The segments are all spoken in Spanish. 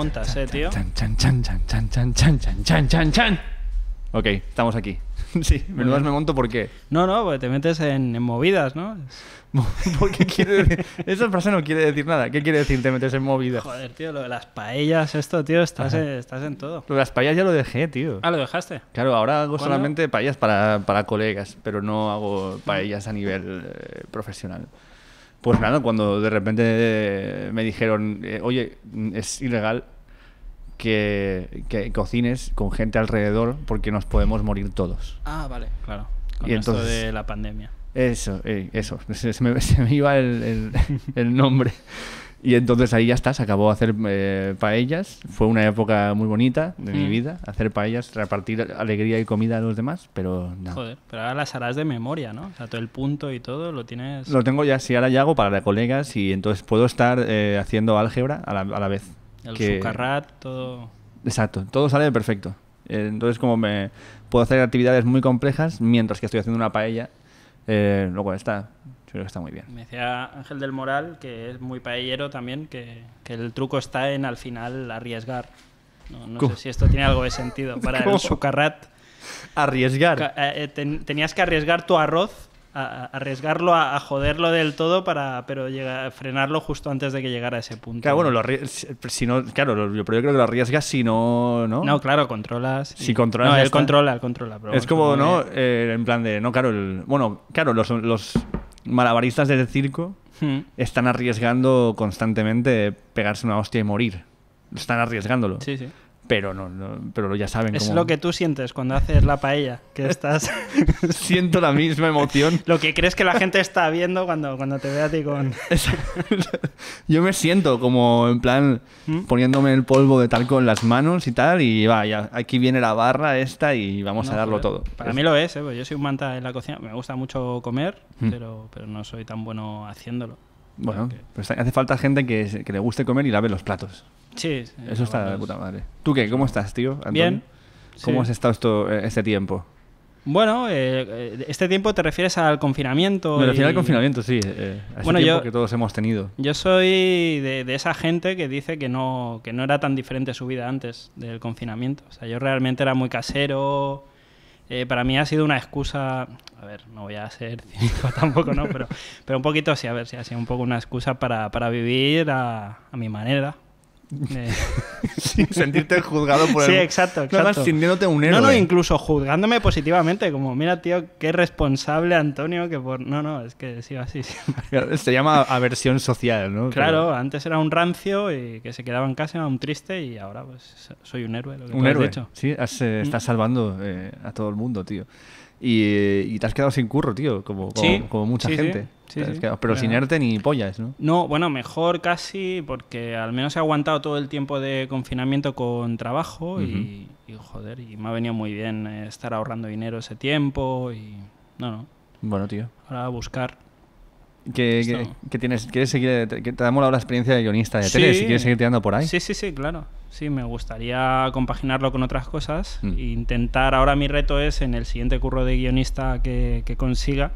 montas, eh, tío. Chan, chan, chan, chan, chan, chan, chan, chan, chan, chan. Ok, estamos aquí. Sí, menudas me monto, ¿por qué? No, no, porque te metes en, movidas, ¿no? Esa frase no quiere decir nada. ¿Qué quiere decir te metes en movidas? Joder, tío, lo de las paellas, esto, tío, estás, en, estás en todo. Lo de las paellas ya lo dejé, tío. Ah, ¿lo dejaste? Claro, ahora hago solamente paellas para, para, colegas, pero no hago paellas a nivel profesional. Pues claro, cuando de repente me dijeron, oye, es ilegal que, cocines con gente alrededor porque nos podemos morir todos. Ah, vale, claro. Con y entonces, de la pandemia. Eso, eh, eso. Se, me, iba el, nombre. Y entonces ahí ya estás. se acabó de hacer eh, paellas. Fue una época muy bonita de mi mm. vida, hacer paellas, repartir alegría y comida a los demás, pero nada. Joder, pero ahora las harás de memoria, ¿no? O sea, todo el punto y todo lo tienes. Lo tengo ya, sí, ahora ya hago para colegas y entonces puedo estar eh, haciendo álgebra a la vez. El sucarrat, todo. Exacto, todo sale perfecto. Entonces, como me puedo hacer actividades muy complejas mientras que estoy haciendo una paella, eh, luego está, creo que está muy bien. Me decía Ángel del Moral, que es muy paellero también, que, que el truco está en al final arriesgar. No, no sé si esto tiene algo de sentido. Para el sucarrat. Arriesgar. Eh, eh, tenías que arriesgar tu arroz arriesgarlo a, joderlo del todo para pero llegar, frenarlo justo antes de que llegara a ese punto. Claro, bueno, si no, claro, yo creo que lo arriesgas si no, no, claro, controlas. Si controlas. No, él controla, controla. es como, ¿no? Eh, en plan de, no, claro, el, bueno, claro, los, malabaristas del circo hmm. están arriesgando constantemente pegarse una hostia y morir. Están arriesgándolo. Sí, sí pero no, no, pero ya saben es lo que tú sientes cuando haces la paella que estás siento la misma emoción lo que crees que la gente está viendo cuando, cuando te ve a ti con yo me siento como en plan ¿Mm? poniéndome el polvo de talco en las manos y tal y vaya aquí viene la barra esta y vamos a darlo todo para mí lo es eh, pues yo soy un manta en la cocina me gusta mucho comer mm. pero, pero no soy tan bueno haciéndolo bueno, pues hace falta gente que, le guste comer y lave los platos. Sí. Eso está de puta madre. ¿Tú qué? ¿Cómo estás, tío? Bien. ¿Cómo has estado eh, este tiempo? Bueno, eh, eh, este tiempo te refieres al confinamiento. Me refiero del al confinamiento, sí. bueno, yo, que todos hemos tenido. Yo soy de, de, esa gente que dice que no, que no era tan diferente su vida antes del confinamiento. O sea, yo realmente era muy casero, eh, para mí ha sido una excusa, a ver, no voy a ser cínico tampoco, ¿no? Pero, pero un poquito sí, a ver, sí, ha sido un poco una excusa para, para vivir a mi manera, eh. sentirte juzgado por sí, exacto, sintiéndote un héroe. No, no, incluso juzgándome positivamente, como, mira, tío, qué responsable Antonio, que por... No, no, es que sigo así siempre. Se llama aversión social, ¿no? Claro, antes era un rancio y que se quedaba en casa, era un triste, y ahora pues soy un héroe, lo que un héroe. Has Sí, eh, estás mm. salvando eh, a todo el mundo, tío. Y, te has quedado sin curro, tío, como, como, mucha gente. pero sin ERTE ni pollas, ¿no? No, bueno, mejor casi porque al menos he aguantado todo el tiempo de confinamiento con trabajo y, y, joder, y me ha venido muy bien eh, estar ahorrando dinero ese tiempo y... No, no. Bueno, tío. Ahora a buscar que, que, tienes, quieres seguir, que te damos la experiencia de guionista de tele, si quieres seguir tirando por ahí. Sí, sí, sí, claro. Sí, me gustaría compaginarlo con otras cosas. Mm. intentar, ahora mi reto es en el siguiente curro de guionista que, consiga,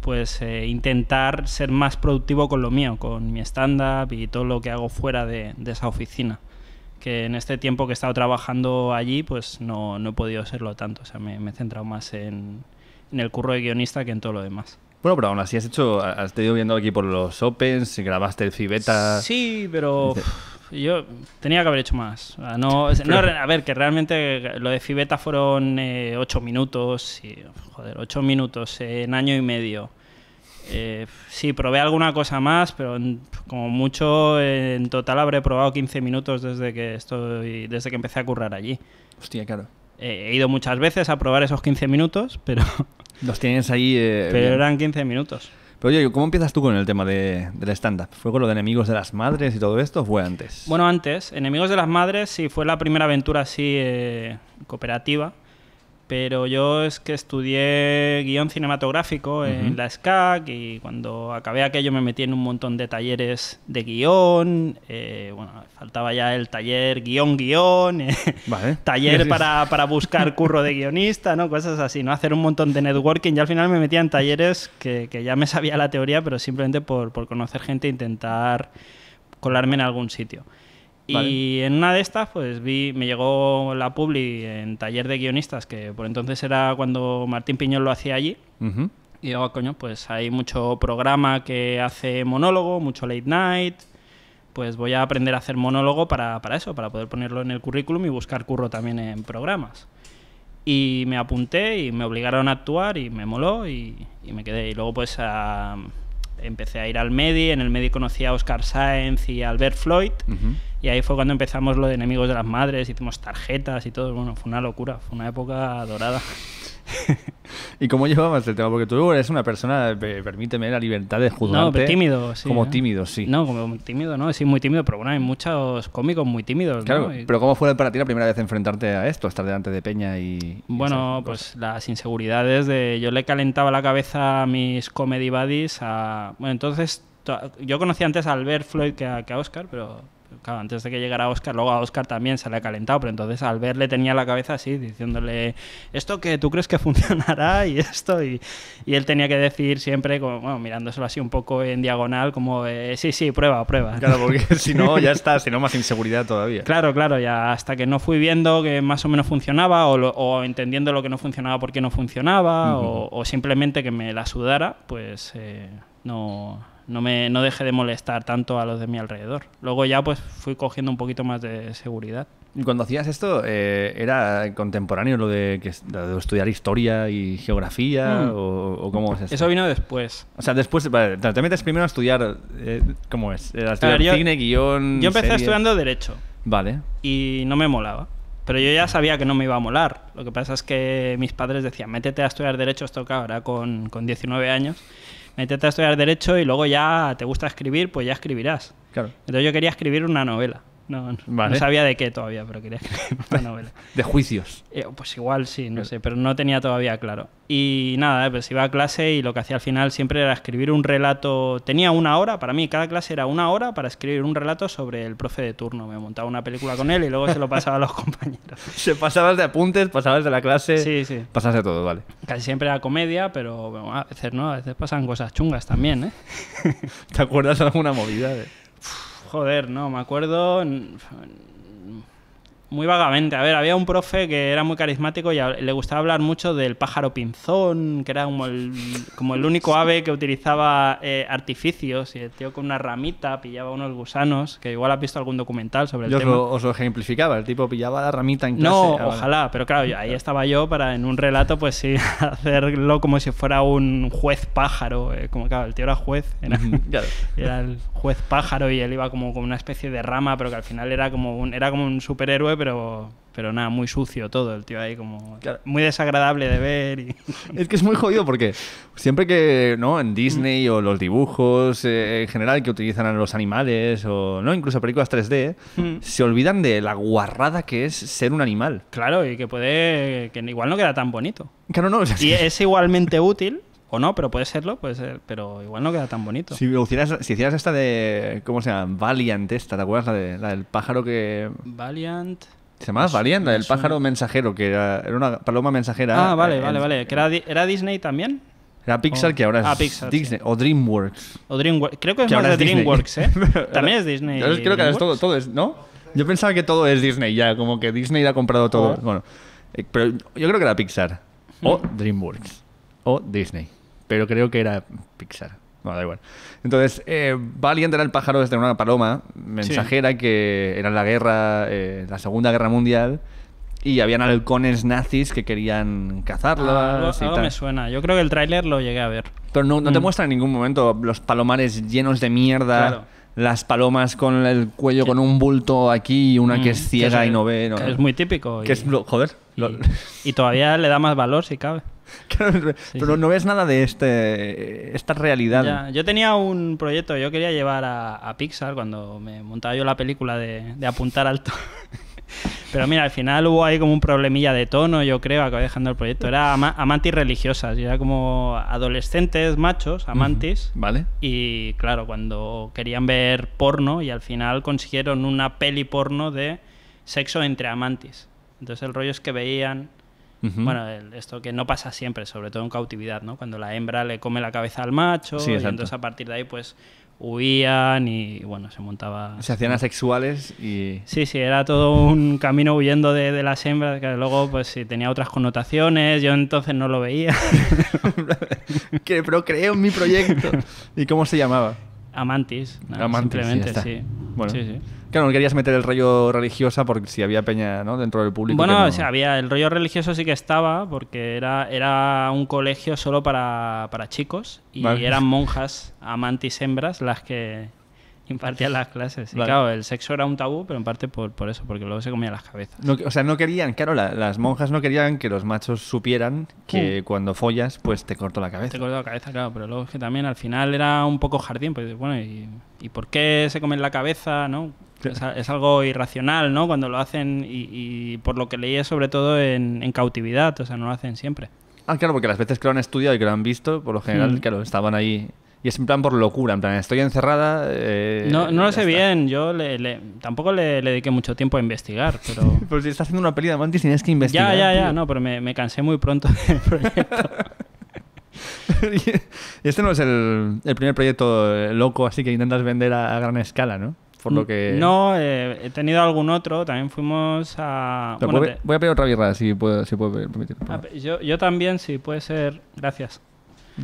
pues eh, intentar ser más productivo con lo mío, con mi stand-up y todo lo que hago fuera de, esa oficina. Que en este tiempo que he estado trabajando allí, pues no, no he podido serlo tanto. O sea, me, he centrado más en el curro de guionista que en todo lo demás. Bueno, pero aún así has hecho, has tenido viendo aquí por los Opens, grabaste el Fibeta... Sí, pero yo tenía que haber hecho más. No, a ver, que realmente lo de Fibeta fueron eh, ocho minutos, y, joder, ocho minutos en año y medio. Eh, sí, probé alguna cosa más, pero como mucho en total habré probado 15 minutos desde que estoy, desde que empecé a currar allí. Hostia, claro. Eh, he ido muchas veces a probar esos 15 minutos, pero Los tienes ahí. Eh, Pero eran 15 minutos. Pero oye, ¿cómo empiezas tú con el tema de, del stand-up? ¿Fue con lo de Enemigos de las Madres y todo esto o fue antes? Bueno, antes. Enemigos de las Madres sí fue la primera aventura así eh, cooperativa pero yo es que estudié guión cinematográfico en la SCAC y cuando acabé aquello me metí en un montón de talleres de guión, eh, bueno, faltaba ya el taller guión-guión, eh, taller para, buscar curro de guionista, ¿no? cosas así, ¿no? hacer un montón de networking y al final me metía en talleres que, ya me sabía la teoría, pero simplemente por, por conocer gente e intentar colarme en algún sitio. Y en una de estas, pues vi, me llegó la publi en taller de guionistas, que por entonces era cuando Martín Piñón lo hacía allí. Y digo, coño, pues hay mucho programa que hace monólogo, mucho late night. Pues voy a aprender a hacer monólogo para, eso, para poder ponerlo en el currículum y buscar curro también en programas. Y me apunté y me obligaron a actuar y me moló y, y me quedé. Y luego pues a, empecé a ir al Medi, en el Medi conocí a Oscar Sáenz y Albert Floyd, y ahí fue cuando empezamos lo de Enemigos de las Madres, hicimos tarjetas y todo, bueno, fue una locura, fue una época dorada. ¿Y cómo llevabas el tema? Porque tú eres una persona, permíteme la libertad de juzgar No, pero tímido, sí. Como tímido, sí. No, como tímido, ¿no? Sí, muy tímido, pero bueno, hay muchos cómicos muy tímidos, Claro, pero ¿cómo fue para ti la primera vez enfrentarte a esto, estar delante de Peña y... Bueno, pues las inseguridades de... Yo le calentaba la cabeza a mis comedy buddies a... Bueno, entonces... Yo conocí antes a Albert Floyd que a Oscar, pero claro, antes de que llegara Oscar, luego a Oscar también se le ha calentado, pero entonces al verle tenía la cabeza así, diciéndole esto que tú crees que funcionará y esto, y, él tenía que decir siempre, como, bueno, mirándoselo así un poco en diagonal, como sí, sí, prueba, prueba. Claro, porque si no, ya está, si no, más inseguridad todavía. Claro, claro, ya hasta que no fui viendo que más o menos funcionaba o, entendiendo lo que no funcionaba, por qué no funcionaba, o, simplemente que me la sudara, pues eh, no no, me, no dejé de molestar tanto a los de mi alrededor. Luego ya pues fui cogiendo un poquito más de seguridad. Y cuando hacías esto, eh, ¿era contemporáneo lo de, que, de estudiar historia y geografía? Mm. O, cómo Eso vino después. O sea, después, te metes primero a estudiar, eh, ¿cómo es? A cine, yo, guión, Yo empecé estudiando Derecho. Vale. Y no me molaba. Pero yo ya sabía que no me iba a molar. Lo que pasa es que mis padres decían, métete a estudiar Derecho, esto que ahora con, con 19 años. Intenta estudiar Derecho y luego ya te gusta escribir, pues ya escribirás. Entonces yo quería escribir una novela. No, sabía de qué todavía, pero quería escribir una novela. ¿De juicios? Eh, pues igual sí, no eh. sé, pero no tenía todavía claro. Y nada, eh, pues iba a clase y lo que hacía al final siempre era escribir un relato. Tenía una hora, para mí cada clase era una hora para escribir un relato sobre el profe de turno. Me montaba una película con él y luego se lo pasaba a los compañeros. se pasabas de apuntes, pasabas de la clase. Sí, de todo, vale. Casi siempre era comedia, pero a veces no, a veces pasan cosas chungas también, ¿eh? ¿Te acuerdas alguna movida? De... Joder, no, me acuerdo muy vagamente. A ver, había un profe que era muy carismático y le gustaba hablar mucho del pájaro pinzón, que era como el, único ave que utilizaba eh, artificios. Y el tío con una ramita pillaba unos gusanos, que igual has visto algún documental sobre el tema. Yo os lo ejemplificaba, el tipo pillaba la ramita en No, ojalá, pero claro, ahí estaba yo para en un relato, pues sí, hacerlo como si fuera un juez pájaro. Eh, como claro, el tío era juez, era, el juez pájaro y él iba como con una especie de rama, pero que al final era como un, era como un superhéroe pero nada, muy sucio todo, el tío ahí como muy desagradable de ver. Y... Es que es muy jodido porque siempre que, ¿no? En Disney mm. o los dibujos eh, en general que utilizan a los animales o, ¿no? Incluso películas 3D, mm. se olvidan de la guarrada que es ser un animal. Claro, y que puede, que igual no queda tan bonito. Claro, no. es igualmente útil. O no, pero puede serlo, puede pero igual no queda tan bonito. Si hicieras, si hicieras esta de. ¿Cómo se llama? Valiant, esta, ¿te acuerdas? La, de, la del pájaro que. Valiant. Se más Valienda, el pájaro mensajero, que era, era una paloma mensajera. Ah, vale, eh, vale, vale. ¿Que era, ¿Era Disney también? Era Pixar, que ahora es ah, Disney. O DreamWorks. O DreamWorks. Creo que es más de DreamWorks, ¿eh? También es Disney. Yo creo que ahora todo, todo es, ¿no? Yo pensaba que todo es Disney ya, como que Disney ha comprado todo. Bueno, eh, pero yo creo que era Pixar. O hmm. DreamWorks. O Disney. Pero creo que era Pixar. Bueno, igual. Entonces, eh, Valiant era el pájaro desde una paloma mensajera que era la guerra, eh, la Segunda Guerra Mundial, y habían halcones nazis que querían cazarla. Ah, me suena. Yo creo que el tráiler lo llegué a ver. Pero no, te mm. muestra en ningún momento los palomares llenos de mierda. Las palomas con el cuello con un bulto aquí y una que es mm, ciega y no ve. es muy típico. Que es, joder. y todavía le da más valor si cabe. pero no ves nada de este, esta realidad. yo tenía un proyecto, yo quería llevar a, Pixar cuando me montaba yo la película de, apuntar alto. Pero mira, al final hubo ahí como un problemilla de tono, yo creo, acabo dejando el proyecto. Era amantes religiosas, ya era como adolescentes, machos, amantes Vale. Y claro, cuando querían ver porno y al final consiguieron una peli porno de sexo entre amantes Entonces el rollo es que veían bueno, el, esto que no pasa siempre, sobre todo en cautividad, ¿no? Cuando la hembra le come la cabeza al macho y entonces a partir de ahí pues huían y bueno, se montaba... Se hacían asexuales y... Sí, sí, era todo un camino huyendo de, las hembras que luego pues sí, tenía otras connotaciones, yo entonces no lo veía. que creo en mi proyecto. ¿Y cómo se llamaba? Amantis, simplemente, sí. sí, sí. Claro, no querías meter el rollo religiosa porque si había peña dentro del público. Bueno, había el rollo religioso sí que estaba porque era, era un colegio solo para, chicos y eran monjas amantes hembras las que impartían las clases. Y claro, el sexo era un tabú, pero en parte por, eso, porque luego se comían las cabezas. o sea, no querían, claro, las monjas no querían que los machos supieran que cuando follas, pues te cortó la cabeza. Te cortó la cabeza, claro, pero luego es que también al final era un poco jardín, pues bueno, ¿y, y por qué se comen la cabeza, no? Es, algo irracional, ¿no? Cuando lo hacen y, por lo que leí es sobre todo en, cautividad, o sea, no lo hacen siempre. Ah, claro, porque las veces que lo han estudiado y que lo han visto, por lo general, mm. claro, estaban ahí y es en plan por locura, en plan, estoy encerrada. Eh, no, lo sé bien, yo tampoco le, dediqué mucho tiempo a investigar, pero. pues si estás haciendo una peli de Mantis tienes que investigar. Ya, ya, ya, no, pero me, cansé muy pronto del proyecto. este no es el, primer proyecto eh, loco, así que intentas vender a gran escala, ¿no? No, eh, he tenido algún otro, también fuimos a... Voy a pedir otra birra, si puedo, si puedo permitir. Ah, yo, también, si sí, puede ser. Gracias.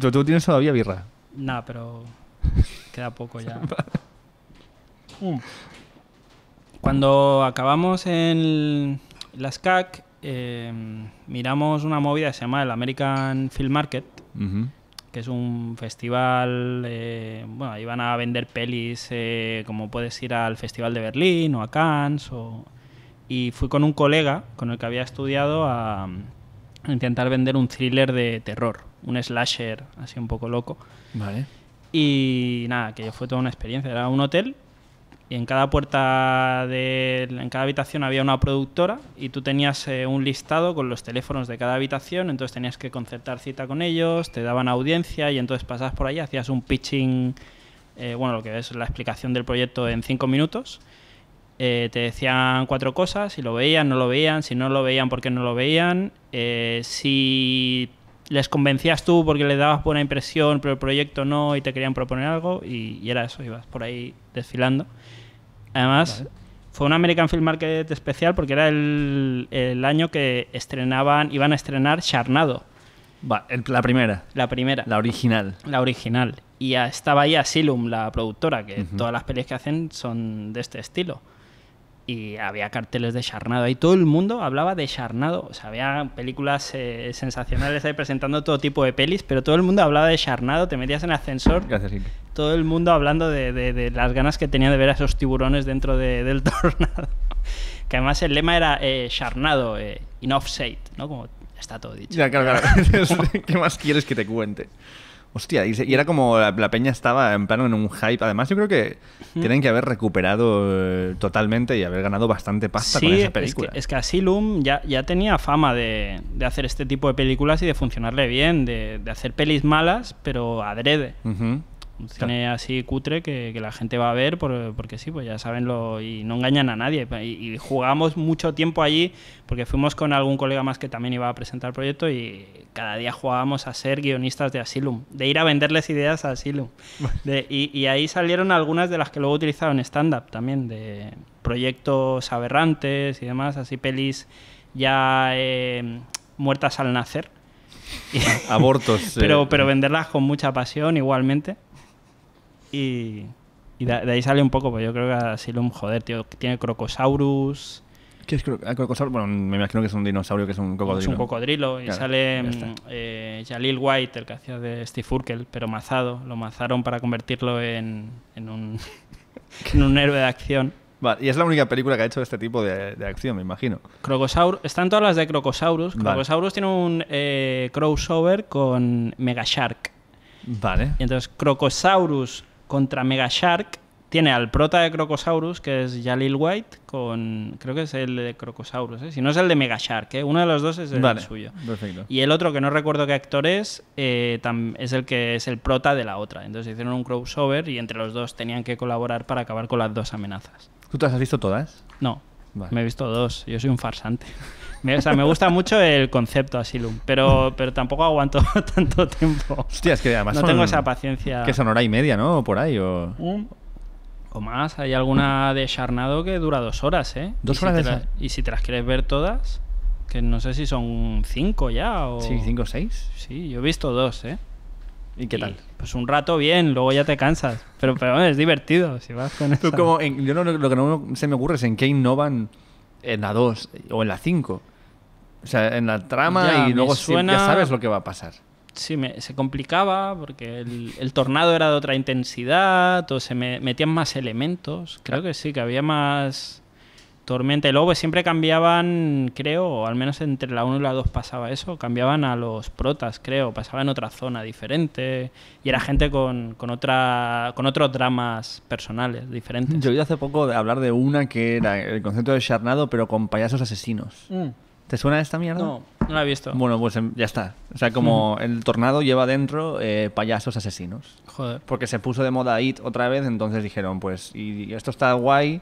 ¿Tú, tú tienes todavía birra? Nada, pero queda poco ya. Mm. Cuando acabamos en las CAC, em, miramos una movida que se llama el American Film Market, que es un festival, eh, bueno, ahí van a vender pelis eh, como puedes ir al Festival de Berlín o a Cannes. O... Y fui con un colega con el que había estudiado a, intentar vender un thriller de terror, un slasher así un poco loco. Vale. Y nada, que fue toda una experiencia. Era un hotel y en cada puerta de en cada habitación había una productora y tú tenías eh, un listado con los teléfonos de cada habitación, entonces tenías que concertar cita con ellos, te daban audiencia y entonces pasabas por ahí, hacías un pitching, eh, bueno, lo que es la explicación del proyecto en cinco minutos. Eh, te decían cuatro cosas, si lo veían, no lo veían, si no lo veían, por qué no lo veían, si les convencías tú porque le dabas buena impresión, pero el proyecto no y te querían proponer algo y era eso, ibas por ahí desfilando. Además, fue un American Film Market especial porque era el, año que estrenaban, iban a estrenar Charnado. la primera. La primera. La original. La original. Y estaba ahí Asylum, la productora, que todas las pelis que hacen son de este estilo y había carteles de Charnado. y todo el mundo hablaba de Charnado. O sea, había películas eh, sensacionales ahí presentando todo tipo de pelis, pero todo el mundo hablaba de Charnado. Te metías en el ascensor. Todo el mundo hablando de, las ganas que tenía de ver a esos tiburones dentro del tornado. que además el lema era eh, Charnado, eh, in ¿no? Como está todo dicho. Ya, claro, claro. ¿Qué más quieres que te cuente? Hostia, y, era como la, peña estaba en plano en un hype. Además, yo creo que tienen que haber recuperado eh, totalmente y haber ganado bastante pasta con esa película. Es que, así Loom ya, tenía fama de, hacer este tipo de películas y de funcionarle bien, de, de hacer pelis malas, pero adrede. Un cine así cutre que, la gente va a ver porque sí, pues ya saben lo, y no engañan a nadie. Y, jugamos mucho tiempo allí porque fuimos con algún colega más que también iba a presentar el proyecto y cada día jugábamos a ser guionistas de Asylum, de ir a venderles ideas a Asylum. y, ahí salieron algunas de las que luego he utilizado en stand-up también, de proyectos aberrantes y demás, así pelis ya eh, muertas al nacer. Abortos. pero, eh. pero venderlas con mucha pasión igualmente. Y, de, ahí sale un poco, pues yo creo que un joder, tío, tiene Crocosaurus. ¿Qué es ah, Crocosaurus? Bueno, me imagino que es un dinosaurio que es un cocodrilo. Es un cocodrilo y sale mm, eh, Jalil White, el que hacía de Steve Urkel, pero mazado. Lo mazaron para convertirlo en, en, un, héroe de acción. Vale, y es la única película que ha hecho este tipo de, acción, me imagino. Crocosaurus, están todas las de Crocosaurus. Crocosaurus tiene un eh, crossover con Mega Shark. Vale. Y entonces Crocosaurus contra Mega Shark tiene al prota de Crocosaurus, que es Jalil White, con. Creo que es el de Crocosaurus, ¿eh? si no es el de Mega Shark, ¿eh? uno de los dos es el, suyo. Y el otro, que no recuerdo qué actor es, eh, es el que es el prota de la otra. Entonces hicieron un crossover y entre los dos tenían que colaborar para acabar con las dos amenazas. ¿Tú te has visto todas? No. Me he visto dos, yo soy un farsante. o sea, me gusta mucho el concepto así, pero, pero tampoco aguanto tanto tiempo. Hostia, es que además no tengo esa paciencia. Que son hora y media, ¿no? O Por ahí o... o más, hay alguna de Charnado que dura dos horas, ¿eh? Dos horas de Y si te las quieres ver todas, que no sé si son cinco ya o... Sí, cinco o seis. Sí, yo he visto dos, ¿eh? ¿Y qué tal? pues un rato bien, luego ya te cansas. Pero, pero es divertido si vas con eso. Como yo no, lo que no se me ocurre es en qué innovan en la 2 o en la 5. O sea, en la trama y luego suena... sabes lo que va a pasar. Sí, me, se complicaba porque el, tornado era de otra intensidad o se me, metían más elementos. Creo que sí, que había más Tormenta y Lobo siempre cambiaban, creo, o al menos entre la 1 y la 2 pasaba eso, cambiaban a los protas, creo, pasaba en otra zona diferente y era gente con, con, otra, con otros dramas personales diferentes. Yo oí hace poco de hablar de una que era el concepto de charnado, pero con payasos asesinos. Mm. ¿Te suena esta mierda? No, no la he visto. Bueno, pues em, ya está. O sea, como el tornado lleva dentro eh, payasos asesinos. Joder. Porque se puso de moda It otra vez, entonces dijeron, pues, y esto está guay,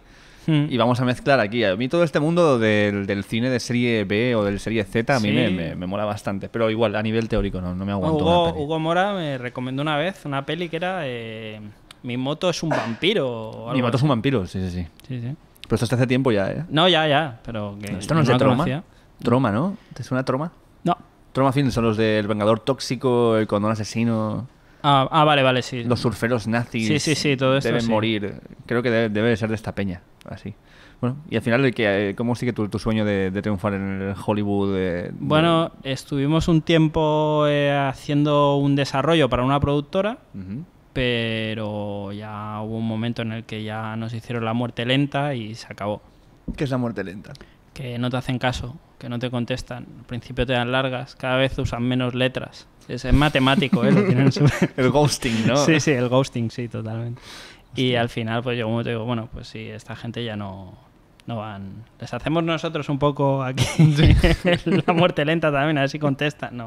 Hmm. y vamos a mezclar aquí. A mí todo este mundo del, cine de serie B o del serie Z a mí me, mola bastante, pero igual a nivel teórico no, no me aguanto. Hugo, Mora me recomendó una vez una peli que era eh, Mi moto es un vampiro. Mi moto es un vampiro, sí, sí, sí. Pero esto está hace tiempo ya, ¿eh? No, ya, ya, pero que Esto no, es de Troma. Troma, ¿no? ¿Es una Troma? No. Troma fines son los del Vengador Tóxico, el Condón Asesino... Ah, ah, vale, vale, sí. Los surferos nazis sí, sí, sí, todo eso. deben morir. Creo que debe, debe, ser de esta peña así. Bueno, y al final, eh, ¿cómo sigue tu, sueño de, triunfar en Hollywood? Eh, bueno, estuvimos un tiempo eh, haciendo un desarrollo para una productora, pero ya hubo un momento en el que ya nos hicieron la muerte lenta y se acabó. ¿Qué es la muerte lenta? Que no te hacen caso, que no te contestan. Al principio te dan largas, cada vez usan menos letras. Es, matemático, ¿eh? el ghosting, ¿no? Sí, sí, el ghosting, sí, totalmente. Y al final, pues yo como te digo, bueno, pues si esta gente ya no, van. Les hacemos nosotros un poco aquí la muerte lenta también, a ver si contestan.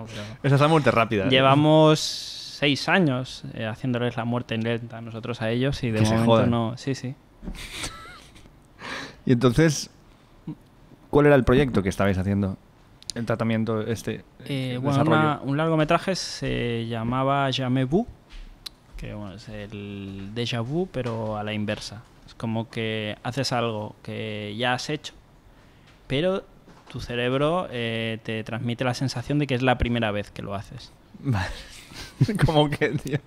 Esa es la muerte rápida. ¿eh? Llevamos seis años eh, haciéndoles la muerte lenta nosotros a ellos y de momento no. Sí, sí. y entonces, ¿cuál era el proyecto que estabais haciendo? El tratamiento este. Eh, bueno, un largometraje se llamaba Jamais que bueno, es el déjà vu, pero a la inversa. Es como que haces algo que ya has hecho, pero tu cerebro eh, te transmite la sensación de que es la primera vez que lo haces. Vale. como que, tío,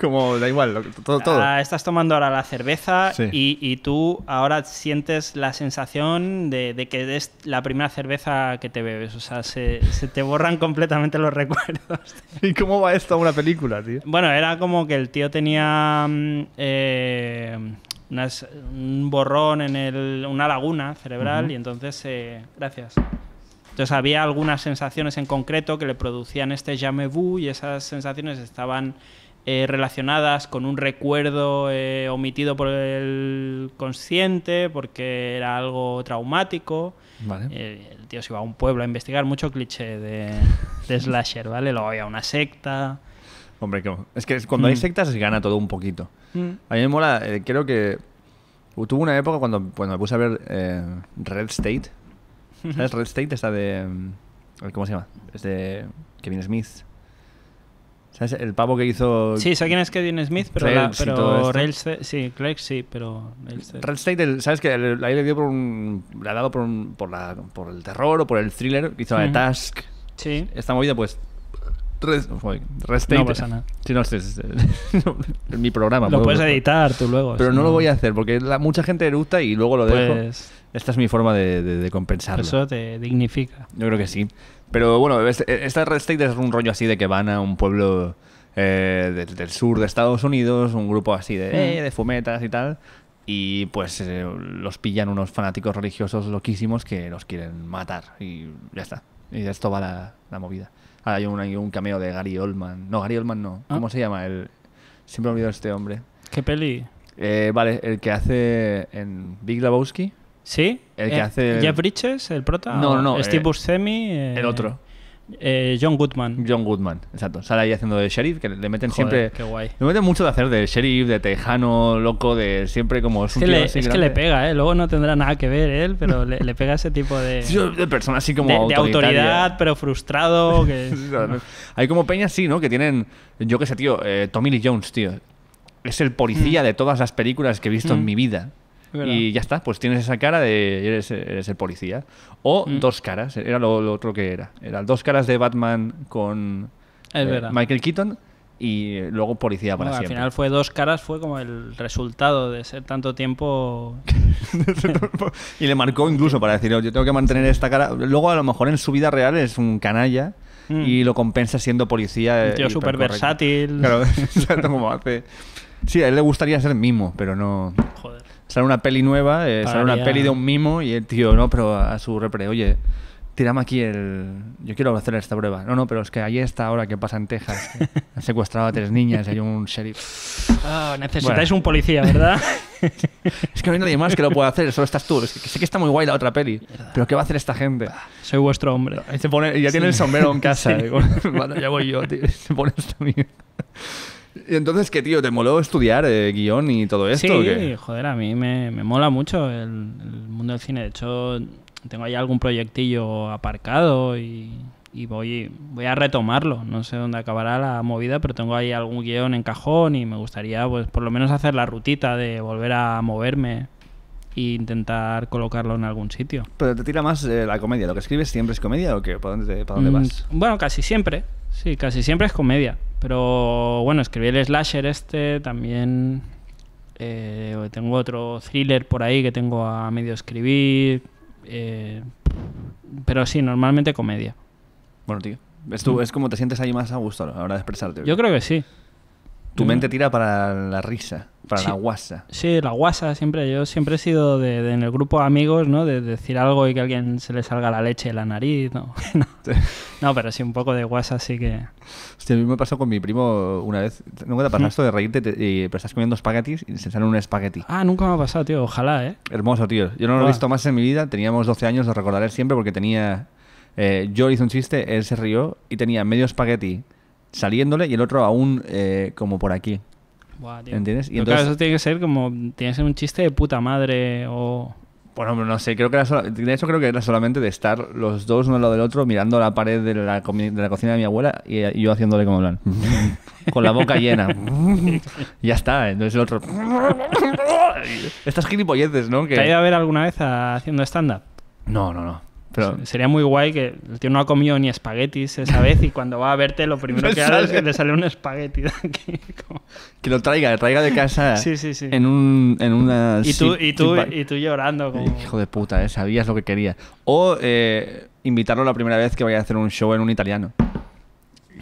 como da igual, todo, todo. Ah, estás tomando ahora la cerveza y, tú ahora sientes la sensación de, de, que es la primera cerveza que te bebes. O sea, se, te borran completamente los recuerdos. ¿Y cómo va esto una película, tío? Bueno, era como que el tío tenía mm, eh, un borrón en el, una laguna cerebral y entonces... Eh, gracias. Entonces había algunas sensaciones en concreto que le producían este jamais y esas sensaciones estaban eh, relacionadas con un recuerdo eh, omitido por el consciente porque era algo traumático. Eh, el tío se iba a un pueblo a investigar, mucho cliché de, slasher, ¿vale? Luego había una secta. Hombre, es que cuando hay mm. sectas se gana todo un poquito. Mm. A mí me mola, creo que tuve una época cuando, me puse a ver Red State. ¿Sabes? Red State está de... Mm, ¿Cómo se llama? Es de Kevin Smith. ¿Sabes? El pavo que hizo. Sí, sabes quién es Kevin Smith, pero, la, pero sí, Clegg sí, pero. Rails State, ¿sabes? Que ahí le dio por un. Le ha dado por, un, por, la, por el terror o por el thriller hizo la de Task. Sí. Esta movida, pues no pasa nada. no, mi programa. Lo puedes editar tú luego. Pero no, lo voy a hacer porque mucha gente eructa y luego lo dejo. Pues, esta es mi forma de, compensarlo. Eso te dignifica. Yo creo que sí. Pero bueno, esta Red es un rollo así de que van a un pueblo eh, del, sur de Estados Unidos, un grupo así de, eh, fumetas y tal. Y pues eh, los pillan unos fanáticos religiosos loquísimos que los quieren matar. Y ya está. Y esto va la movida hay un, cameo de Gary Oldman. No, Gary Oldman no. Ah. ¿Cómo se llama? El, siempre olvido este hombre. ¿Qué peli? Eh, vale, el que hace en Big Lebowski. ¿Sí? El que eh, hace. ¿Jeff Bridges, el prota? No, no, Steve eh, Buscemi. El otro. Eh, John Goodman. John Goodman, exacto. Sale ahí haciendo de sheriff, que le meten siempre. Qué guay. Le meten mucho de hacer de sheriff, de tejano, loco, de siempre como. Es, un que, le, es que le pega, ¿eh? Luego no tendrá nada que ver él, pero le, pega ese tipo de. de persona así como. De, autoridad, pero frustrado. Que... Hay como peñas, sí, ¿no? Que tienen. Yo qué sé, tío. Eh, Tommy Lee Jones, tío. Es el policía mm. de todas las películas que he visto en mm. mi vida y ya está, pues tienes esa cara de eres, el policía. O mm. dos caras, era lo, otro que era. Era dos caras de Batman con eh, Michael Keaton y luego policía para siempre. Al final fue dos caras, fue como el resultado de ser tanto tiempo. y le marcó incluso para decir, yo tengo que mantener esta cara. Luego, a lo mejor en su vida real es un canalla mm. y lo compensa siendo policía. tío súper versátil. Claro, como hace. Sí, a él le gustaría ser mimo, pero no. Joder sale una peli nueva, eh, sale una peli de ah. un mimo y el tío, no, pero a, su repre, oye, tirame aquí el... Yo quiero hacer esta prueba. No, no, pero es que ahí está ahora que pasa en Texas. han secuestrado a tres niñas y hay un sheriff. Ah, necesitáis un policía, ¿verdad? es que no hay nadie más que lo pueda hacer, solo estás tú. Es que sé que está muy guay la otra peli, pero ¿qué va a hacer esta gente? Ah, soy vuestro hombre. ya tiene el sombrero en casa. Digo, bueno, ya voy yo, tío. Se pone entonces, ¿qué, tío? ¿Te moló estudiar eh, guión y todo esto? Sí, joder, a mí me, mola mucho el, mundo del cine. De hecho, tengo ahí algún proyectillo aparcado y, voy, voy a retomarlo. No sé dónde acabará la movida, pero tengo ahí algún guión en cajón y me gustaría, pues, por lo menos hacer la rutita de volver a moverme e intentar colocarlo en algún sitio. Pero te tira más eh, la comedia. ¿Lo que escribes siempre es comedia o qué? ¿Para dónde, mm, vas? Bueno, casi siempre. Sí, casi siempre es comedia. Pero bueno, escribí el slasher este, también eh, tengo otro thriller por ahí que tengo a medio escribir. Eh, pero sí, normalmente comedia. Bueno, tío. Es, tú, mm. es como te sientes ahí más a gusto a de expresarte. Yo creo que sí. Tu mente tira para la risa, para la guasa. Sí, la guasa, siempre. Yo siempre he sido de, en el grupo de amigos, ¿no? De decir algo y que a alguien se le salga la leche de la nariz, ¿no? no. pero sí, un poco de guasa sí que... Hostia, a mí me pasó con mi primo una vez. ¿Nunca te pasado esto de reírte y, pero estás comiendo espaguetis y se sale un espagueti? Ah, nunca me ha pasado, tío. Ojalá, ¿eh? Hermoso, tío. Yo no lo he visto más en mi vida. Teníamos 12 años, lo recordaré siempre porque tenía... Eh, yo hice un chiste, él se rió y tenía medio espagueti saliéndole y el otro aún eh, como por aquí. ¿Entiendes? entonces, eso tiene que ser como. Tiene que ser un chiste de puta madre o. Bueno, pues, no sé, creo que era creo que era solamente de estar los dos uno al lado del otro mirando la pared de la, cocina de mi abuela y, eh, yo haciéndole como plan. Con la boca llena. ya está, entonces el otro... Estas gilipolleces, ¿no? ¿Te ha ido a ver alguna vez haciendo stand-up? No, no, no. Pero sería muy guay que el tío no ha comido ni espaguetis esa vez y cuando va a verte lo primero que haga es que te sale un espagueti Que lo traiga, lo traiga de casa sí, sí, sí. En, un, en una... Y tú, llorando eh, Hijo de puta, ¿eh? sabías lo que quería O eh, invitarlo la primera vez que vaya a hacer un show en un italiano.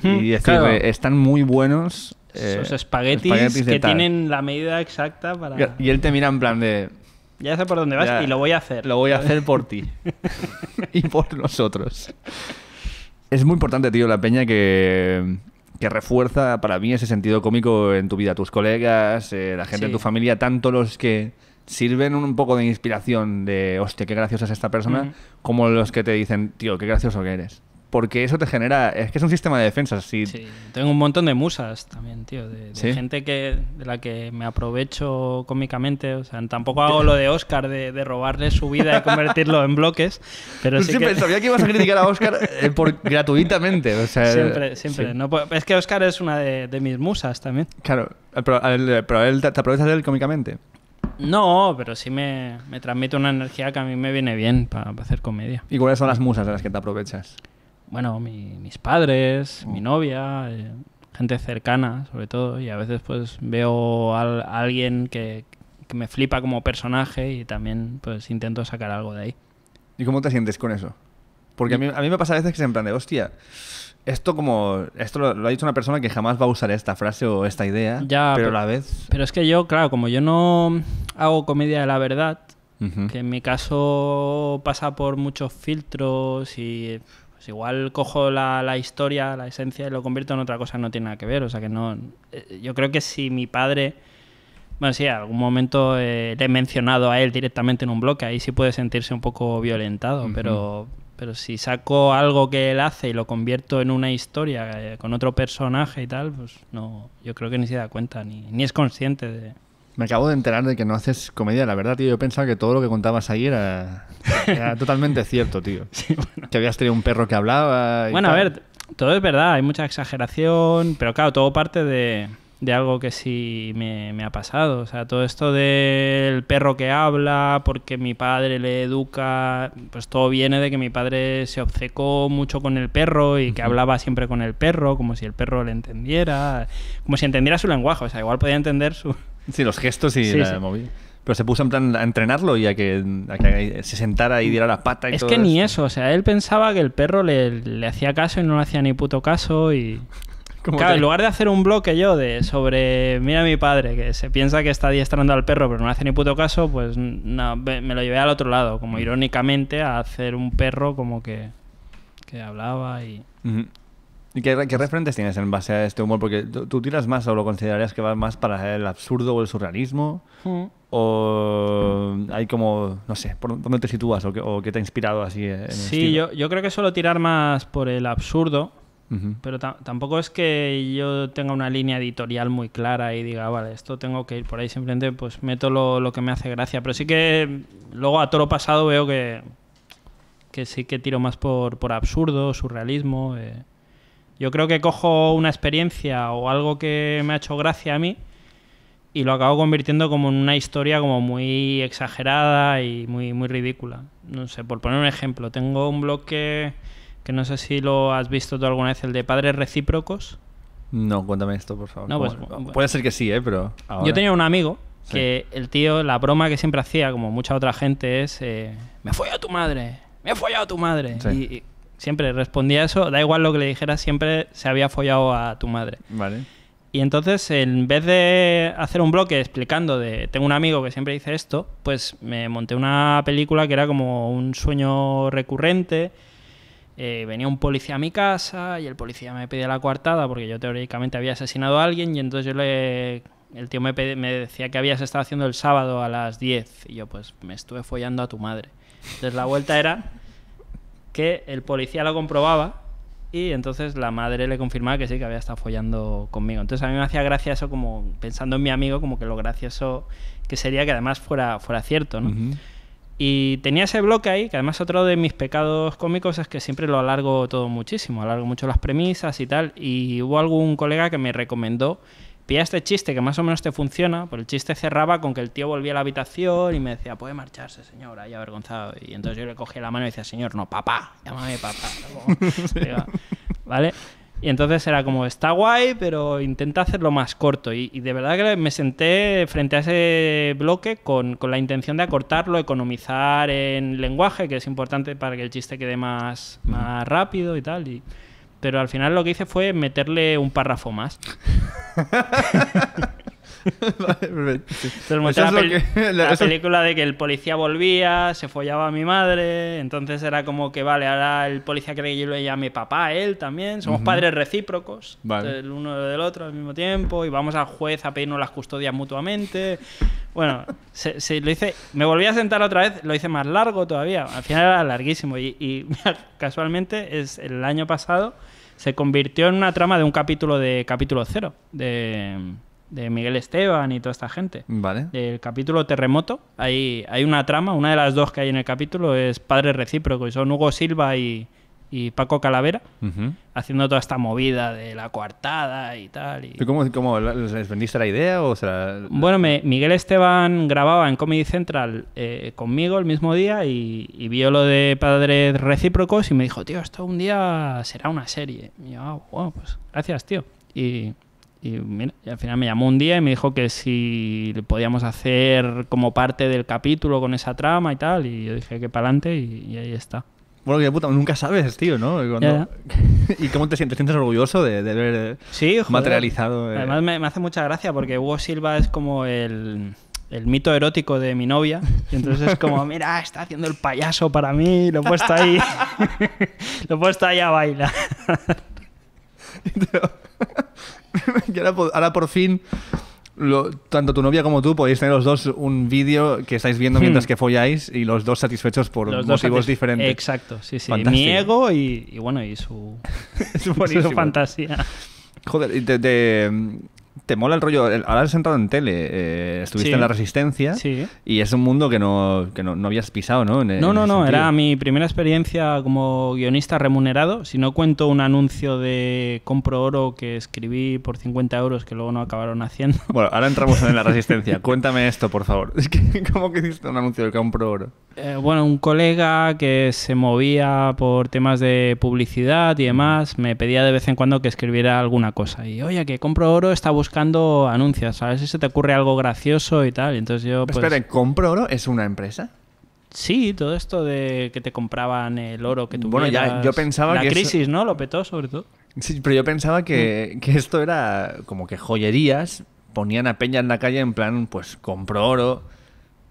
y hmm, decirle, están muy buenos... Esos eh, espaguetis, que tienen la medida exacta para... Y él te mira en plan de... Ya sé por dónde vas y lo voy a hacer. Lo voy a hacer por ti y por nosotros. Es muy importante, tío, la peña que, refuerza para mí ese sentido cómico en tu vida. Tus colegas, eh, la gente de tu familia, tanto los que sirven un poco de inspiración de, hostia, qué graciosa es esta persona, como los que te dicen, tío, qué gracioso que eres porque eso te genera. Es que es un sistema de defensas. Sí, tengo un montón de musas también, tío. De, gente que, de la que me aprovecho cómicamente. O sea, tampoco hago lo de Oscar de, robarle su vida y convertirlo en bloques. Pero sí que... sabía que ibas a criticar a Oscar eh, gratuitamente. siempre, siempre. es que Oscar es una de, mis musas también. Claro, pero, él, te aprovechas de él cómicamente. No, pero sí me, transmite una energía que a mí me viene bien para, para hacer comedia. ¿Y cuáles son las musas de las que te aprovechas? bueno, mi, mis padres, mi mm. novia, eh, gente cercana sobre todo, y a veces pues veo a alguien que, me flipa como personaje y también pues intento sacar algo de ahí. ¿Y cómo te sientes con eso? Porque a mí, a mí me pasa a veces que se en plan hostia, esto como esto lo, ha dicho una persona que jamás va a usar esta frase o esta idea pero, a la vez pero es que yo claro como yo no hago comedia de la verdad que en mi caso pasa por muchos filtros y pues igual cojo la, historia, la esencia y lo convierto en otra cosa no tiene nada que ver. O sea que no. Eh, yo creo que si mi padre. Bueno, sí, en algún momento eh, le he mencionado a él directamente en un bloque, ahí sí puede sentirse un poco violentado, pero, pero si saco algo que él hace y lo convierto en una historia eh, con otro personaje y tal, pues no, yo creo que ni se da cuenta, ni, ni es consciente de, me acabo de enterar de que no haces comedia, la verdad, tío. Yo pensaba que todo lo que contabas ahí era, totalmente cierto, tío. Que habías tenido un perro que hablaba. bueno, a ver, todo es verdad, hay mucha exageración, pero claro, todo parte de, algo que sí me, ha pasado. O sea, todo esto del perro que habla, porque mi padre le educa, pues todo viene de que mi padre se obcecó mucho con el perro y que hablaba siempre con el perro, como si el perro le entendiera, como si entendiera su lenguaje. O sea, igual podía entender su, Sí, los gestos y la Pero se puso en plan a entrenarlo y a que, se sentara y diera la pata y Es que ni eso, o sea, él pensaba que el perro le, hacía caso y no le hacía ni puto caso y... en lugar de hacer un bloque yo de sobre, mira mi padre, que se piensa que está adiestrando al perro pero no hace ni puto caso, pues me lo llevé al otro lado, como mm. irónicamente a hacer un perro como que, hablaba y... ¿Y qué, qué, referentes tienes en base a este humor? Porque tú tiras más o lo considerarías que va más para el absurdo o el surrealismo. Hmm. O hay como, no sé, ¿por dónde te sitúas o qué, te ha inspirado así? En sí, yo, creo que suelo tirar más por el absurdo. Pero tampoco es que yo tenga una línea editorial muy clara y diga, ah, vale, esto tengo que ir por ahí, simplemente pues meto lo, que me hace gracia. Pero sí que luego a toro pasado veo que, que sí que tiro más por, por absurdo, surrealismo. Eh, yo creo que cojo una experiencia o algo que me ha hecho gracia a mí y lo acabo convirtiendo como en una historia como muy exagerada y muy, muy ridícula. No sé, por poner un ejemplo, tengo un blog que, no sé si lo has visto tú alguna vez, el de Padres Recíprocos. No, cuéntame esto, por favor. Pues, puede ser que sí, ¿eh? pero... Yo tenía un amigo que el tío, la broma que siempre hacía, como mucha otra gente, es... Eh, me he follado a tu madre, me he a tu madre. Siempre respondía eso, da igual lo que le dijeras, siempre se había follado a tu madre. Vale. Y entonces, en vez de hacer un bloque explicando de tengo un amigo que siempre dice esto, pues me monté una película que era como un sueño recurrente. Eh, venía un policía a mi casa y el policía me pedía la coartada porque yo teóricamente había asesinado a alguien y entonces yo le... El tío me, me decía que habías estado haciendo el sábado a las 10 y yo pues me estuve follando a tu madre. Entonces la vuelta era que el policía lo comprobaba y entonces la madre le confirmaba que sí, que había estado follando conmigo. Entonces a mí me hacía gracia eso como pensando en mi amigo, como que lo gracioso que sería que además fuera, fuera cierto, Y tenía ese bloque ahí, que además otro de mis pecados cómicos es que siempre lo alargo todo muchísimo, alargo mucho las premisas y tal. Y hubo algún colega que me recomendó pilla este chiste que más o menos te funciona, pero pues el chiste cerraba con que el tío volvía a la habitación y me decía, puede marcharse, señor, y avergonzado. Y entonces yo le cogía la mano y decía, señor, no, papá, llámame papá. ¿Vale? Y entonces era como, está guay, pero intenta hacerlo más corto. Y, de verdad que me senté frente a ese bloque con, con, la intención de acortarlo, economizar en lenguaje, que es importante para que el chiste quede más, más rápido y tal. Y, pero al final lo que hice fue meterle un párrafo más. vale, la, película de que el policía volvía, se follaba a mi madre, entonces era como que vale, ahora el policía cree que yo le llame papá, él también, somos padres recíprocos, el uno del otro al mismo tiempo, y vamos al juez a pedirnos las custodias mutuamente. Bueno, se, lo hice, me volví a sentar otra vez, lo hice más largo todavía, al final era larguísimo, y casualmente es el año pasado se convirtió en una trama de un capítulo de capítulo cero, de, de Miguel Esteban y toda esta gente. Vale. Del capítulo Terremoto, hay, hay una trama, una de las dos que hay en el capítulo es Padre Recíproco, y son Hugo Silva y, y Paco Calavera, haciendo toda esta movida de la coartada y tal. Y... cómo, cómo, les vendiste la idea? O Bueno, Miguel Esteban grababa en Comedy Central eh, conmigo el mismo día y, y, vio lo de Padres Recíprocos y me dijo, tío, esto un día será una serie. Y yo, wow, ah, pues gracias, tío. Y, al final me llamó un día y me dijo que si podíamos hacer como parte del capítulo con esa trama y tal. Y yo dije que para adelante y ahí está nunca sabes, tío, ¿no? ¿Y cómo te sientes? ¿Te sientes orgulloso de, de haber eh, materializado? Eh? Además, me, hace mucha gracia porque Hugo Silva es como el, mito erótico de mi novia. Y entonces es como, mira, está haciendo el payaso para mí, lo he puesto ahí. lo he puesto ahí a bailar. y ahora por fin tanto tu novia como tú podéis tener los dos un vídeo que estáis viendo hmm. mientras que folláis y los dos satisfechos por motivos diferentes. Exacto, sí, sí. Mi y, bueno, y su, su fantasía. Joder, y de, te mola el rollo. Ahora has entrado en tele, eh, estuviste en La Resistencia sí. y es un mundo que no, que no, habías pisado, ¿no? no, no, no, era mi primera experiencia como guionista remunerado. Si no cuento un anuncio de Compro Oro que escribí por 50 euros que luego no acabaron haciendo. Bueno, ahora entramos en La Resistencia. Cuéntame esto, por favor. Es que, ¿cómo que hiciste un anuncio de Compro Oro? Eh, bueno, un colega que se movía por temas de publicidad y demás me pedía de vez en cuando que escribiera alguna cosa. Y, oye, que Compro Oro está buscando buscando anuncios, a ver si se te ocurre algo gracioso y tal. entonces yo. Pues, ¿compro oro? ¿Es una empresa? Sí, todo esto de que te compraban el oro que tuvieras. Bueno, ya yo pensaba la crisis, ¿no? Lo petó sobre todo. Sí, pero yo pensaba que, mm. que, esto era como que joyerías ponían a peña en la calle en plan, pues compro oro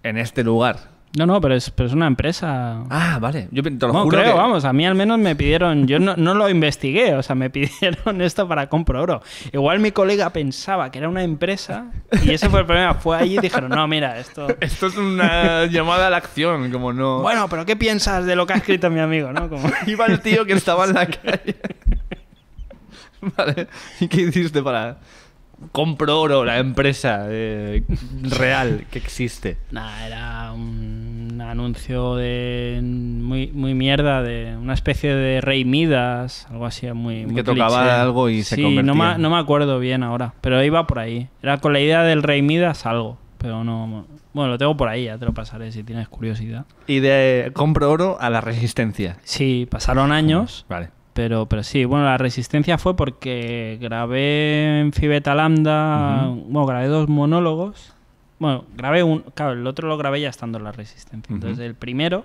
en este lugar. No, no, pero es, es una empresa. Ah, vale. Yo te lo no, creo, vamos. A mí al menos me pidieron. Yo no, no lo investigué, o sea, me pidieron esto para compro oro. Igual mi colega pensaba que era una empresa y ese fue el problema. Fue allí y dijeron, no, mira, esto. Esto es una llamada a la acción, como no. Bueno, pero ¿qué piensas de lo que ha escrito mi amigo, no? Iba el tío que estaba en la calle. vale. ¿Y qué hiciste para.? compro oro, la empresa eh, real que existe. Nada, era un anuncio de muy, mierda, de una especie de rey Midas, algo así, muy... que tocaba algo y se sí, No me, no me acuerdo bien ahora, pero iba por ahí. Era con la idea del rey Midas algo, pero no... Bueno, lo tengo por ahí, ya te lo pasaré si tienes curiosidad. Y de eh, compro oro a la resistencia. Sí, pasaron años. Vale. Pero, pero sí, bueno, la resistencia fue porque grabé en Fibeta Lambda, bueno, grabé dos monólogos. Bueno, grabé un, claro, el otro lo grabé ya estando en la resistencia. Entonces, el primero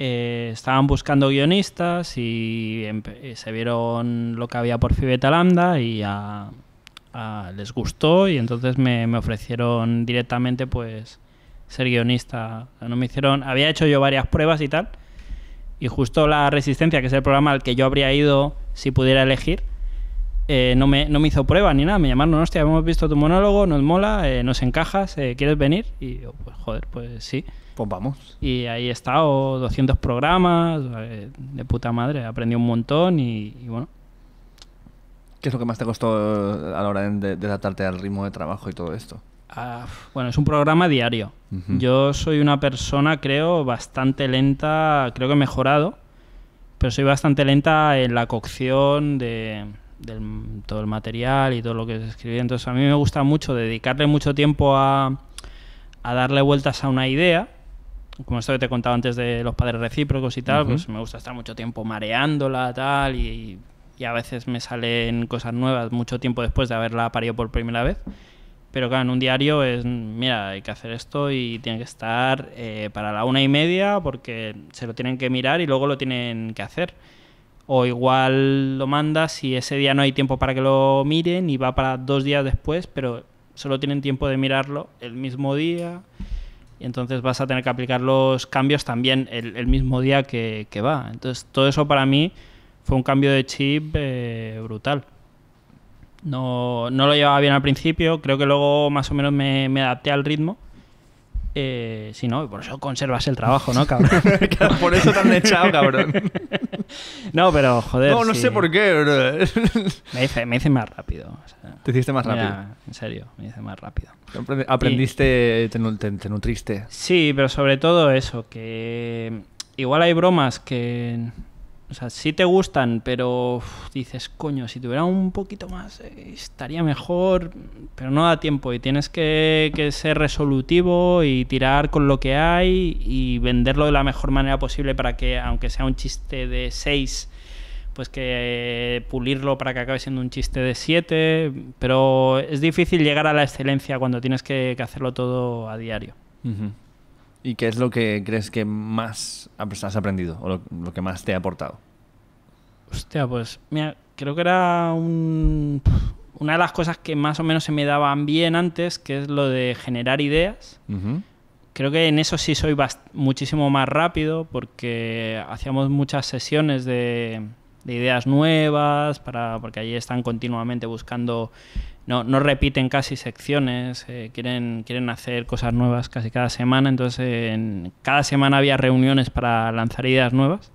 eh, estaban buscando guionistas y eh, se vieron lo que había por Fibeta Lambda y les gustó y entonces me, me ofrecieron directamente pues ser guionista. no me hicieron, había hecho yo varias pruebas y tal y justo La Resistencia, que es el programa al que yo habría ido si pudiera elegir, eh, no, me, no, me, hizo prueba ni nada. Me llamaron, hostia, hemos visto tu monólogo, nos mola, eh, nos encajas, eh, ¿quieres venir? Y pues joder, pues sí. Pues vamos. Y ahí he estado, 200 programas, de puta madre, aprendí un montón y, bueno. ¿Qué es lo que más te costó a la hora de adaptarte al ritmo de trabajo y todo esto? bueno, es un programa diario. Yo soy una persona, creo, bastante lenta, creo que he mejorado, pero soy bastante lenta en la cocción de, todo el material y todo lo que es escribe. Entonces a mí me gusta mucho dedicarle mucho tiempo a, darle vueltas a una idea, como esto que te contaba antes de los padres recíprocos y tal, pues me gusta estar mucho tiempo mareándola tal, y a veces me salen cosas nuevas mucho tiempo después de haberla parido por primera vez. Pero claro, en un diario es, mira, hay que hacer esto y tiene que estar eh, para la una y media porque se lo tienen que mirar y luego lo tienen que hacer. O igual lo mandas y ese día no hay tiempo para que lo miren y va para dos días después, pero solo tienen tiempo de mirarlo el mismo día. Y entonces vas a tener que aplicar los cambios también el, mismo día que, va. Entonces todo eso para mí fue un cambio de chip eh, brutal. No, no lo llevaba bien al principio, creo que luego más o menos me, adapté al ritmo. Eh, si no, por eso conservas el trabajo, ¿no, cabrón? por eso te han echado, cabrón. No, pero joder. No, no sé por qué. me, dice me hice más rápido. te hiciste más rápido. en serio, me hice más rápido. Aprendiste, te, nutriste. Sí, pero sobre todo eso, que igual hay bromas que o sea, sí te gustan, pero dices, coño, si tuviera un poquito más eh, estaría mejor, pero no da tiempo y tienes que, ser resolutivo y tirar con lo que hay y venderlo de la mejor manera posible para que, aunque sea un chiste de 6, pues que eh, pulirlo para que acabe siendo un chiste de 7, pero es difícil llegar a la excelencia cuando tienes que, hacerlo todo a diario. ¿Y qué es lo que crees que más has aprendido o lo, que más te ha aportado? Hostia, pues mira, creo que era una de las cosas que más o menos se me daban bien antes, que es lo de generar ideas. Creo que en eso sí soy muchísimo más rápido porque hacíamos muchas sesiones de, ideas nuevas, para, porque allí están continuamente buscando, no, repiten casi secciones, eh, quieren, quieren hacer cosas nuevas casi cada semana, entonces cada semana había reuniones para lanzar ideas nuevas.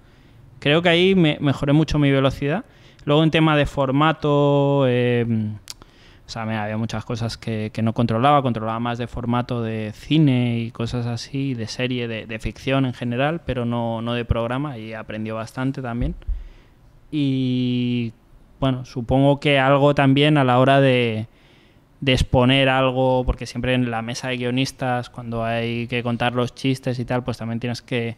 Creo que ahí mejoré mucho mi velocidad. Luego en tema de formato, eh, o sea, había muchas cosas que, no controlaba, controlaba más de formato de cine y cosas así, de serie, de, ficción en general, pero no, no de programa y aprendió bastante también. Y bueno, supongo que algo también a la hora de exponer algo, porque siempre en la mesa de guionistas, cuando hay que contar los chistes y tal, pues también tienes que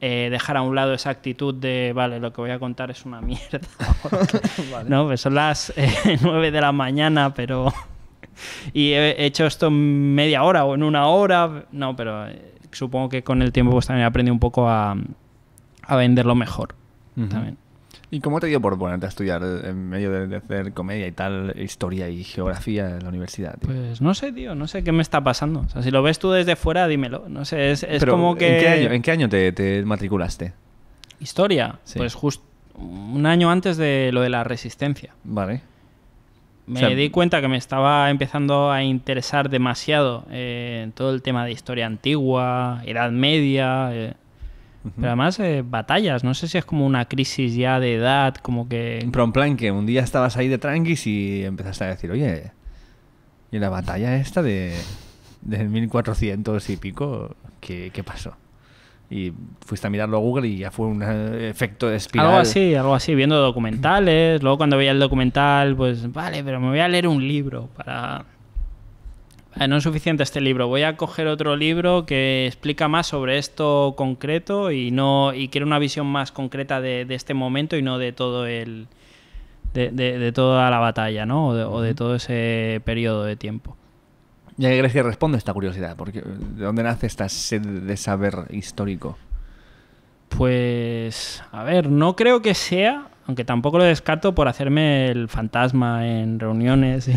eh, dejar a un lado esa actitud de, vale, lo que voy a contar es una mierda. Pues son las eh, nueve de la mañana, pero... y he hecho esto en media hora o en una hora. No, pero eh, supongo que con el tiempo pues también aprendí un poco a, venderlo mejor. También. ¿Y cómo te dio por ponerte a estudiar en medio de, hacer comedia y tal, historia y geografía en la universidad? Pues no sé, tío, no sé qué me está pasando. O sea, si lo ves tú desde fuera, dímelo. No sé, es, como que... ¿En qué año, te, matriculaste? Historia, pues justo un año antes de lo de la resistencia. Vale. Me di cuenta que me estaba empezando a interesar demasiado en eh, todo el tema de historia antigua, Edad Media. Eh, pero además, eh, batallas. No sé si es como una crisis ya de edad, como que. Pero plan que un día estabas ahí de tranquis y empezaste a decir, oye, ¿y la batalla esta de, de 1400 y pico? ¿Qué, qué pasó? y fuiste a mirarlo a Google y ya fue un eh, efecto de espiral. Algo así, algo así, viendo documentales. Luego cuando veía el documental, pues vale, pero me voy a leer un libro para Ah, no es suficiente este libro, voy a coger otro libro que explica más sobre esto concreto y no y quiero una visión más concreta de, este momento y no de todo el de, toda la batalla, ¿no? O de, todo ese periodo de tiempo. Ya que Grecia responde esta curiosidad, porque ¿de dónde nace esta sed de saber histórico? Pues, a ver, no creo que sea aunque tampoco lo descarto por hacerme el fantasma en reuniones.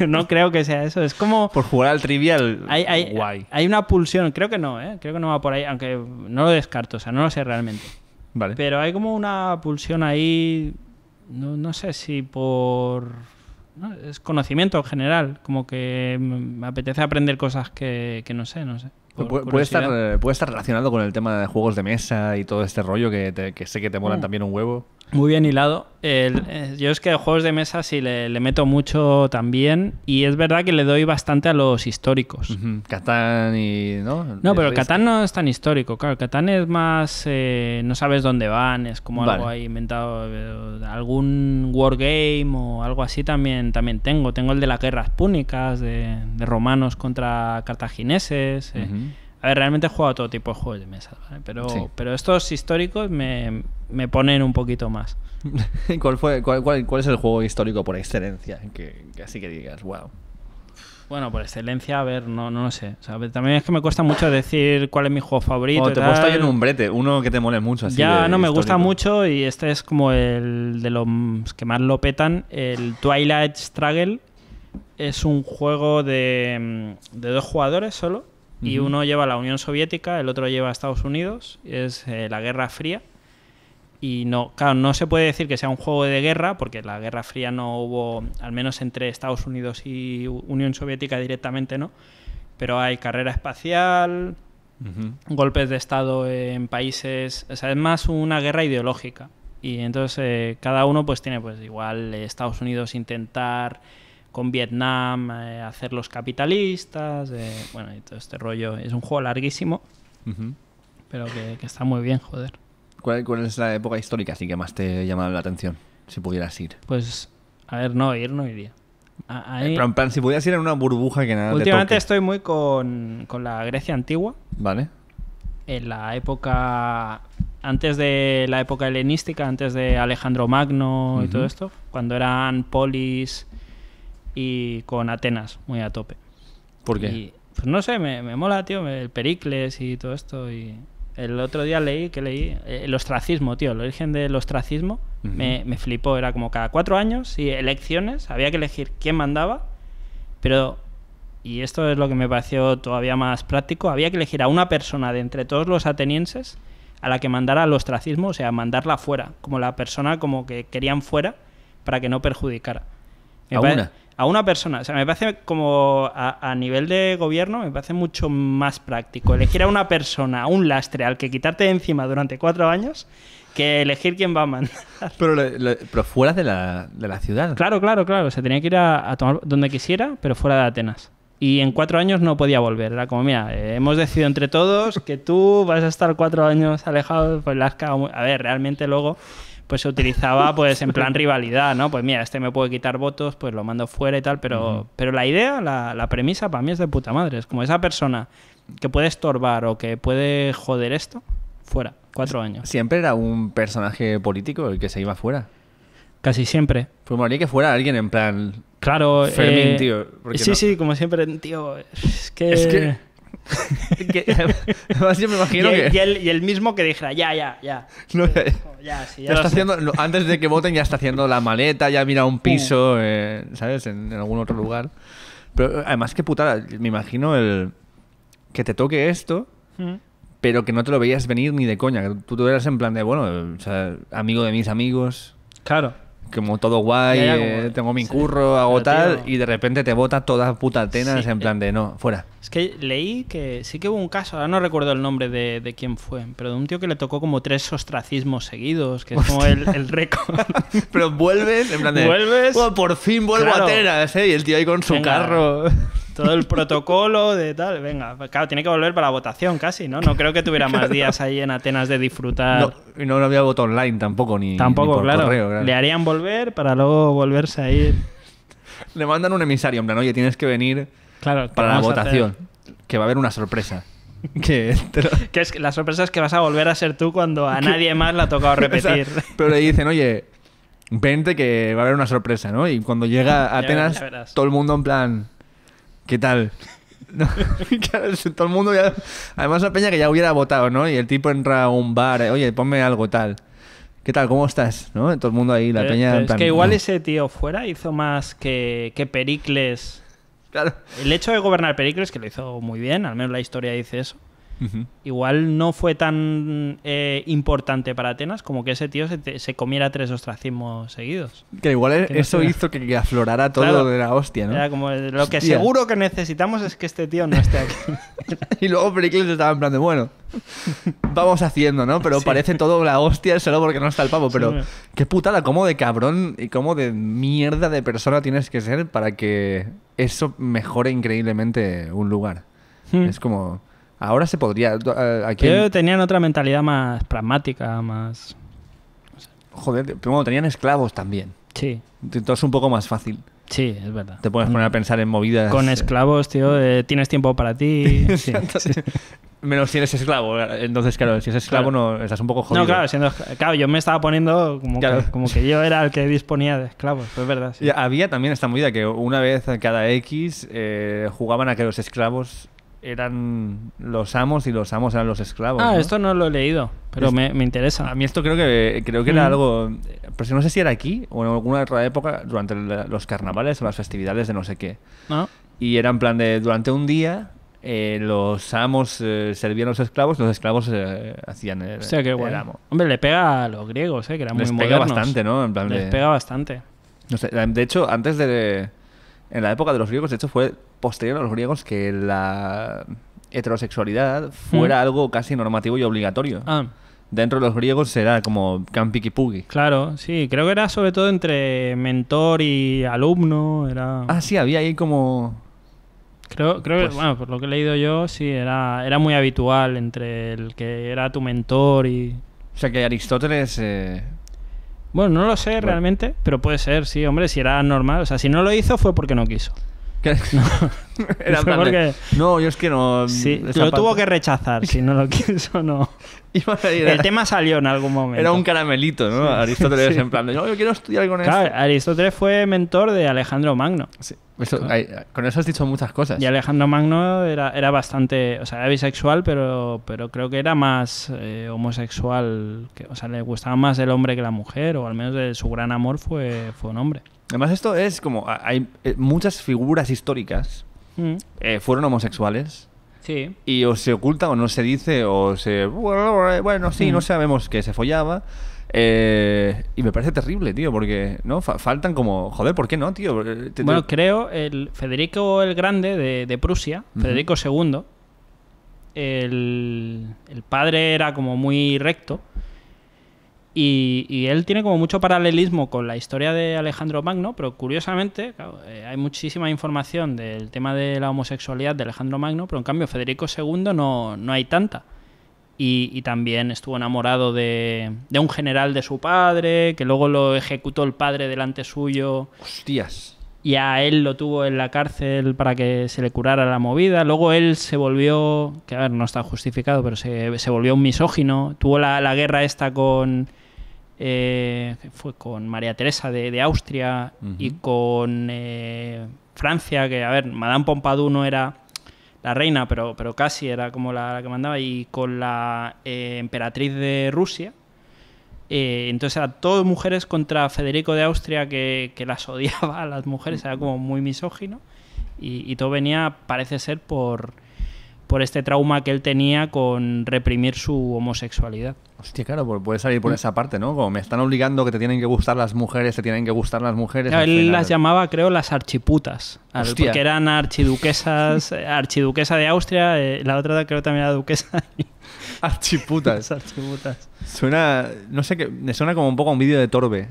no creo que sea eso. Es como. Por jugar al trivial. Hay, guay. hay una pulsión, creo que no, ¿eh? creo que no va por ahí, aunque no lo descarto, o sea, no lo sé realmente. Vale. Pero hay como una pulsión ahí, no, sé si por. es conocimiento en general, como que me apetece aprender cosas que, no sé, no sé. Eh, puede estar, relacionado con el tema de juegos de mesa y todo este rollo que, sé que te molan mm. también un huevo. Muy bien hilado. Eh, yo es que juegos de mesa sí le, meto mucho también y es verdad que le doy bastante a los históricos. Catán y... No, no pero Catán no es tan histórico, claro. Catán es más... Eh, no sabes dónde van, es como algo ahí inventado. Eh, algún wargame o algo así también, también tengo. Tengo el de las guerras púnicas, de, romanos contra cartagineses. A ver, realmente he jugado a todo tipo de juegos de mesa, pero, pero estos históricos me, ponen un poquito más. ¿Cuál, fue, cuál, es el juego histórico por excelencia? Que, así que digas, wow. Bueno, por excelencia, a ver, no, no lo sé. O también es que me cuesta mucho decir cuál es mi juego favorito. Oh, te puedo estar en un brete, uno que te mole mucho. ya, no, me gusta mucho y este es como el de los que más lo petan, el Twilight Struggle. Es un juego de, mm, de dos jugadores solo y uno lleva a la Unión Soviética, el otro lleva a Estados Unidos, es eh, la Guerra Fría. Y no, claro, no se puede decir que sea un juego de guerra, porque la Guerra Fría no hubo, al menos entre Estados Unidos y Unión Soviética directamente, ¿no? Pero hay carrera espacial, golpes de Estado en países, o sea, es más una guerra ideológica. Y entonces eh, cada uno pues tiene pues igual Estados Unidos intentar con Vietnam, eh, hacerlos capitalistas, eh, bueno, y todo este rollo. Es un juego larguísimo, pero que, está muy bien, joder. ¿Cuál, es la época histórica así que más te llamaba la atención? Si pudieras ir. Pues, a ver, no, ir no iría. Eh, pero en plan, si pudieras ir en una burbuja que nada Últimamente estoy muy con, con la Grecia antigua. Vale. En la época antes de la época helenística, antes de Alejandro Magno y todo esto, cuando eran polis y con Atenas muy a tope. ¿Por qué? pues no sé, me, me mola, tío, el Pericles y todo esto. Y el otro día leí que leí eh, el ostracismo, tío, el origen del ostracismo me, flipó. Era como cada cuatro años y elecciones, había que elegir quién mandaba, pero, y esto es lo que me pareció todavía más práctico, había que elegir a una persona de entre todos los atenienses a la que mandara el ostracismo, o sea, mandarla fuera, como la persona como que querían fuera para que no perjudicara. a a una persona. O sea, me parece como a, nivel de gobierno, me parece mucho más práctico elegir a una persona, a un lastre al que quitarte de encima durante cuatro años que elegir quién va a mandar. Pero, pero fuera de la, de la, ciudad. Claro, claro, claro. Se tenía que ir a, tomar donde quisiera, pero fuera de Atenas. Y en cuatro años no podía volver. Era como, mira, eh, hemos decidido entre todos que tú vas a estar cuatro años alejado pues de muy A ver, realmente luego pues se utilizaba pues en plan rivalidad, ¿no? Pues mira, este me puede quitar votos, pues lo mando fuera y tal, pero, pero la idea, la, la premisa para mí es de puta madre. Es como esa persona que puede estorbar o que puede joder esto, fuera, cuatro años. ¿Siempre era un personaje político el que se iba fuera? Casi siempre. Pues que fuera alguien en plan... Claro. Fermín, eh, tío. Sí, sí, como siempre, tío. Es que y el, mismo que dijera, ya, ya, ya. haciendo, antes de que voten ya está haciendo la maleta, ya mira un piso, uh. eh, ¿sabes? En, algún otro lugar. Pero además, que putada. Me imagino el que te toque esto, hmm. pero que no te lo veías venir ni de coña. tú, eras en plan de, bueno, amigo de mis amigos. Claro como todo guay, eh, tengo mi curro, hago tal, y de repente te bota todas puta tenas en eh, plan de no, fuera. Es que leí que sí que hubo un caso, ahora no recuerdo el nombre de, quién fue, pero de un tío que le tocó como tres ostracismos seguidos, que es como el, récord. pero vuelves, en plan de. Vuelves. por fin vuelvo a atenas ¿eh? Y el tío ahí con su carro todo el protocolo de tal. Venga, claro, tiene que volver para la votación casi, ¿no? No creo que tuviera más días ahí en Atenas de disfrutar. No, no había voto online tampoco, ni. Tampoco, por claro. Correo, Le harían volver para luego volverse a ir. Le mandan un emisario, en plan, oye, tienes que venir para la votación, que va a haber una sorpresa. Que, la sorpresa es que vas a volver a ser tú cuando a nadie más la ha tocado repetir. pero le dicen, oye, vente que va a haber una sorpresa, ¿no? Y cuando llega a Atenas, todo el mundo en plan, ¿qué tal? todo el mundo Además la peña que ya hubiera votado, ¿no? Y el tipo entra a un bar, eh, oye, ponme algo tal. ¿Qué tal? ¿Cómo estás? ¿No? Todo el mundo ahí, la peña... es que igual ese tío fuera hizo más que, que Pericles... Claro. El hecho de gobernar Pericles, que lo hizo muy bien, al menos la historia dice eso, Igual no fue tan eh, importante para Atenas como que ese tío se, comiera tres ostracismos seguidos. Que igual eso hizo que, aflorara todo de la hostia, ¿no? como lo que seguro que necesitamos es que este tío no esté aquí. y luego Pericles estaba en plan de bueno. Vamos haciendo, ¿no? Pero parece todo la hostia solo porque no está el pavo. Pero qué putada, cómo de cabrón y cómo de mierda de persona tienes que ser para que eso mejore increíblemente un lugar. Hmm. Es como. Ahora se podría. Eh, aquí tenían otra mentalidad más pragmática, más. Joder, sé. Joder, bueno, tenían esclavos también. Sí. Entonces un poco más fácil. Sí, es verdad. Te puedes poner a pensar en movidas. Con eh. esclavos, tío, tienes tiempo para ti. sí, Menos si eres esclavo. Entonces, claro, si eres esclavo no estás un poco jodido. No, claro, siendo, claro, yo me estaba poniendo como, que, yo era el que disponía de esclavos, es verdad. había también esta movida que una vez cada X eh, jugaban a que los esclavos eran los amos y los amos eran los esclavos. Ah, esto no lo he leído, pero me, interesa. A mí esto creo que creo que era mm. algo, pero pues no sé si era aquí o en alguna otra época durante los carnavales o las festividades de no sé qué. Ah. Y era en plan de durante un día eh, los amos eh, servían a los esclavos, los esclavos eh, hacían el, sea, amo. Hombre, le pega a los griegos, eh, que eran Les pega bastante, ¿no? Les pega bastante. de hecho, antes de en la época de los griegos, de hecho, fue posterior a los griegos que la heterosexualidad fuera mm. algo casi normativo y obligatorio. Ah. Dentro de los griegos era como campiquipugi. Claro, sí, creo que era sobre todo entre mentor y alumno. Era... Ah, sí, había ahí como. Creo, que, pues bueno, por lo que he leído yo, sí, era, era muy habitual entre el que era tu mentor y. O sea que Aristóteles eh, bueno, no lo sé realmente, pero puede ser, sí, hombre, si era normal. O sea, si no lo hizo fue porque no quiso. No. Era no, yo es que no. Sí, lo tuvo que rechazar, si no lo quiso, no. El tema salió en algún momento. Era un caramelito, ¿no? Aristóteles en plan yo quiero estudiar con claro, Aristóteles fue mentor de Alejandro Magno. con eso has dicho muchas cosas. Y Alejandro Magno era, era bastante, o sea, era bisexual, pero, pero creo que era más eh, homosexual, que, o sea, le gustaba más el hombre que la mujer, o al menos su gran amor fue, fue un hombre. Además, esto es como, hay eh, muchas figuras históricas mm. eh, fueron homosexuales y o se oculta o no se dice o se... Bueno, sí, no mm. sabemos que se follaba. Eh, y me parece terrible, tío, porque no faltan como... Joder, ¿por qué no, tío? Eh, bueno, creo el Federico el Grande de, Prusia, Federico II, el, el, padre era como muy recto y, él tiene como mucho paralelismo con la historia de Alejandro Magno, pero curiosamente eh, hay muchísima información del tema de la homosexualidad de Alejandro Magno, pero en cambio Federico II no, hay tanta. Y, también estuvo enamorado de, un general de su padre, que luego lo ejecutó el padre delante suyo. Hostias. Y a él lo tuvo en la cárcel para que se le curara la movida. Luego él se volvió, que a ver, no está justificado, pero se, volvió un misógino. Tuvo la, la guerra esta con, eh, fue con María Teresa de, Austria y con eh, Francia, que a ver, Madame Pompadour no era la reina, pero, pero casi era como la, que mandaba, y con la eh, emperatriz de Rusia. Eh, entonces eran todas mujeres contra Federico de Austria que, las odiaba a las mujeres, era como muy misógino. Y, y todo venía, parece ser, por, por este trauma que él tenía con reprimir su homosexualidad. Hostia, claro, pues puede salir por mm. esa parte, ¿no? me están obligando que te tienen que gustar las mujeres, te tienen que gustar las mujeres. él las llamaba, creo, las archiputas. que eran archiduquesas, eh, archiduquesa de Austria, eh, la otra creo también era duquesa. Archiputas. Suena, no sé qué, me suena como un poco a un vídeo de Torbe,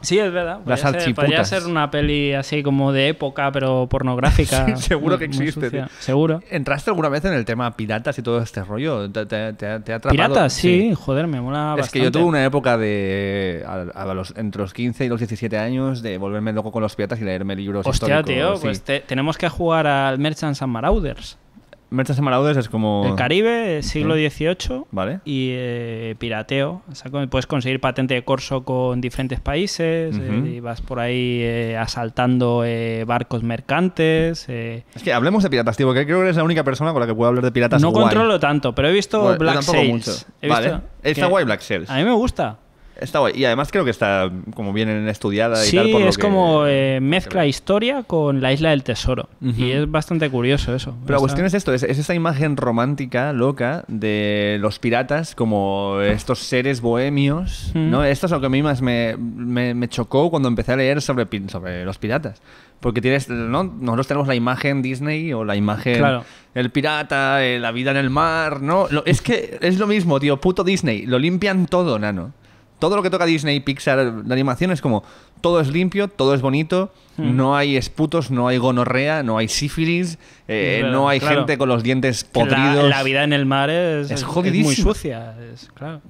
Sí, es verdad. Las podría Ser, podría ser una peli así como de época, pero pornográfica. Seguro que existe. Seguro. ¿Entraste alguna vez en el tema piratas y todo este rollo? ¿Te, ha, Piratas, sí, joder, me mola Es que yo tuve una época de. entre los 15 y los 17 años de volverme loco con los piratas y leerme libros Hostia, tío, pues tenemos que jugar al Merchants and Marauders. Merchants and es como... El Caribe, siglo XVIII. Vale. Y eh, pirateo. puedes conseguir patente de corso con diferentes países eh, y vas por ahí eh, asaltando barcos mercantes. Es que hablemos de piratas, tío, porque creo que eres la única persona con la que puedo hablar de piratas No controlo tanto, pero he visto Black Sails. He vale. Está guay Black Sails. A mí me gusta. Está Y además creo que está como bien estudiada y sí, es como eh, mezcla historia con la isla del tesoro. Y es bastante curioso eso. Pero la cuestión es esto: es, esa imagen romántica, loca, de los piratas como estos seres bohemios. ¿no? Esto es lo que a mí más me, chocó cuando empecé a leer sobre, sobre los piratas. Porque tienes, ¿no? Nosotros tenemos la imagen Disney o la imagen el pirata, eh, la vida en el mar, ¿no? es que es lo mismo, tío, puto Disney, lo limpian todo, nano todo lo que toca Disney, Pixar, de animación es como todo es limpio, todo es bonito, hmm. no hay esputos, no hay gonorrea, no hay sífilis, eh, no hay gente con los dientes podridos. La, vida en el mar es, muy sucia. Es, claro,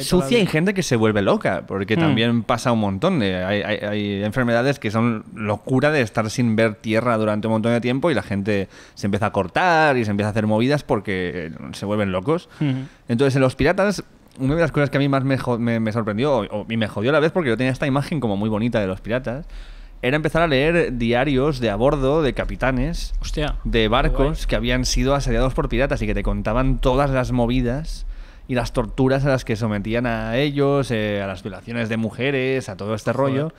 sucia y gente que se vuelve loca, porque hmm. también pasa un montón. hay, enfermedades que son locura de estar sin ver tierra durante un montón de tiempo y la gente se empieza a cortar y se empieza a hacer movidas porque se vuelven locos. Hmm. Entonces, en los piratas una de las cosas que a mí más me, sorprendió, y me jodió a la vez porque yo tenía esta imagen como muy bonita de los piratas, era empezar a leer diarios de a bordo de capitanes de barcos que habían sido asediados por piratas y que te contaban todas las movidas y las torturas a las que sometían a ellos, eh, a las violaciones de mujeres, a todo este rollo.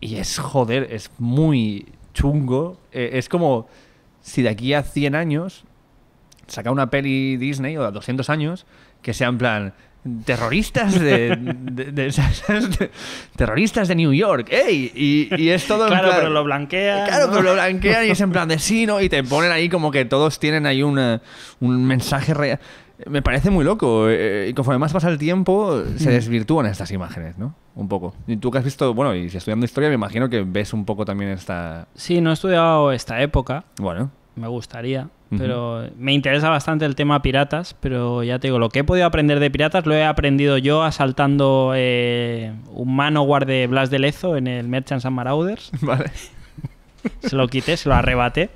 Y es joder, es muy chungo. E, es como si de aquí a 100 años saca una peli Disney o a 200 años que sea en plan terroristas de, terroristas de New York, Y, es todo claro, pero lo blanquean. Claro, pero lo blanquean y es en plan de sí, ¿no? Y te ponen ahí como que todos tienen ahí un mensaje real. Me parece muy loco. Eh, y conforme más pasa el tiempo, se mm. desvirtúan estas imágenes, ¿no? Un poco. Y tú que has visto, bueno, y si estudiando historia, me imagino que ves un poco también esta. Sí, no he estudiado esta época. Bueno. Me gustaría. Pero me interesa bastante el tema piratas, pero ya te digo, lo que he podido aprender de piratas lo he aprendido yo asaltando eh, un manowar de Blas de Lezo en el Merchants and Marauders. Vale. se lo quité, se lo arrebaté.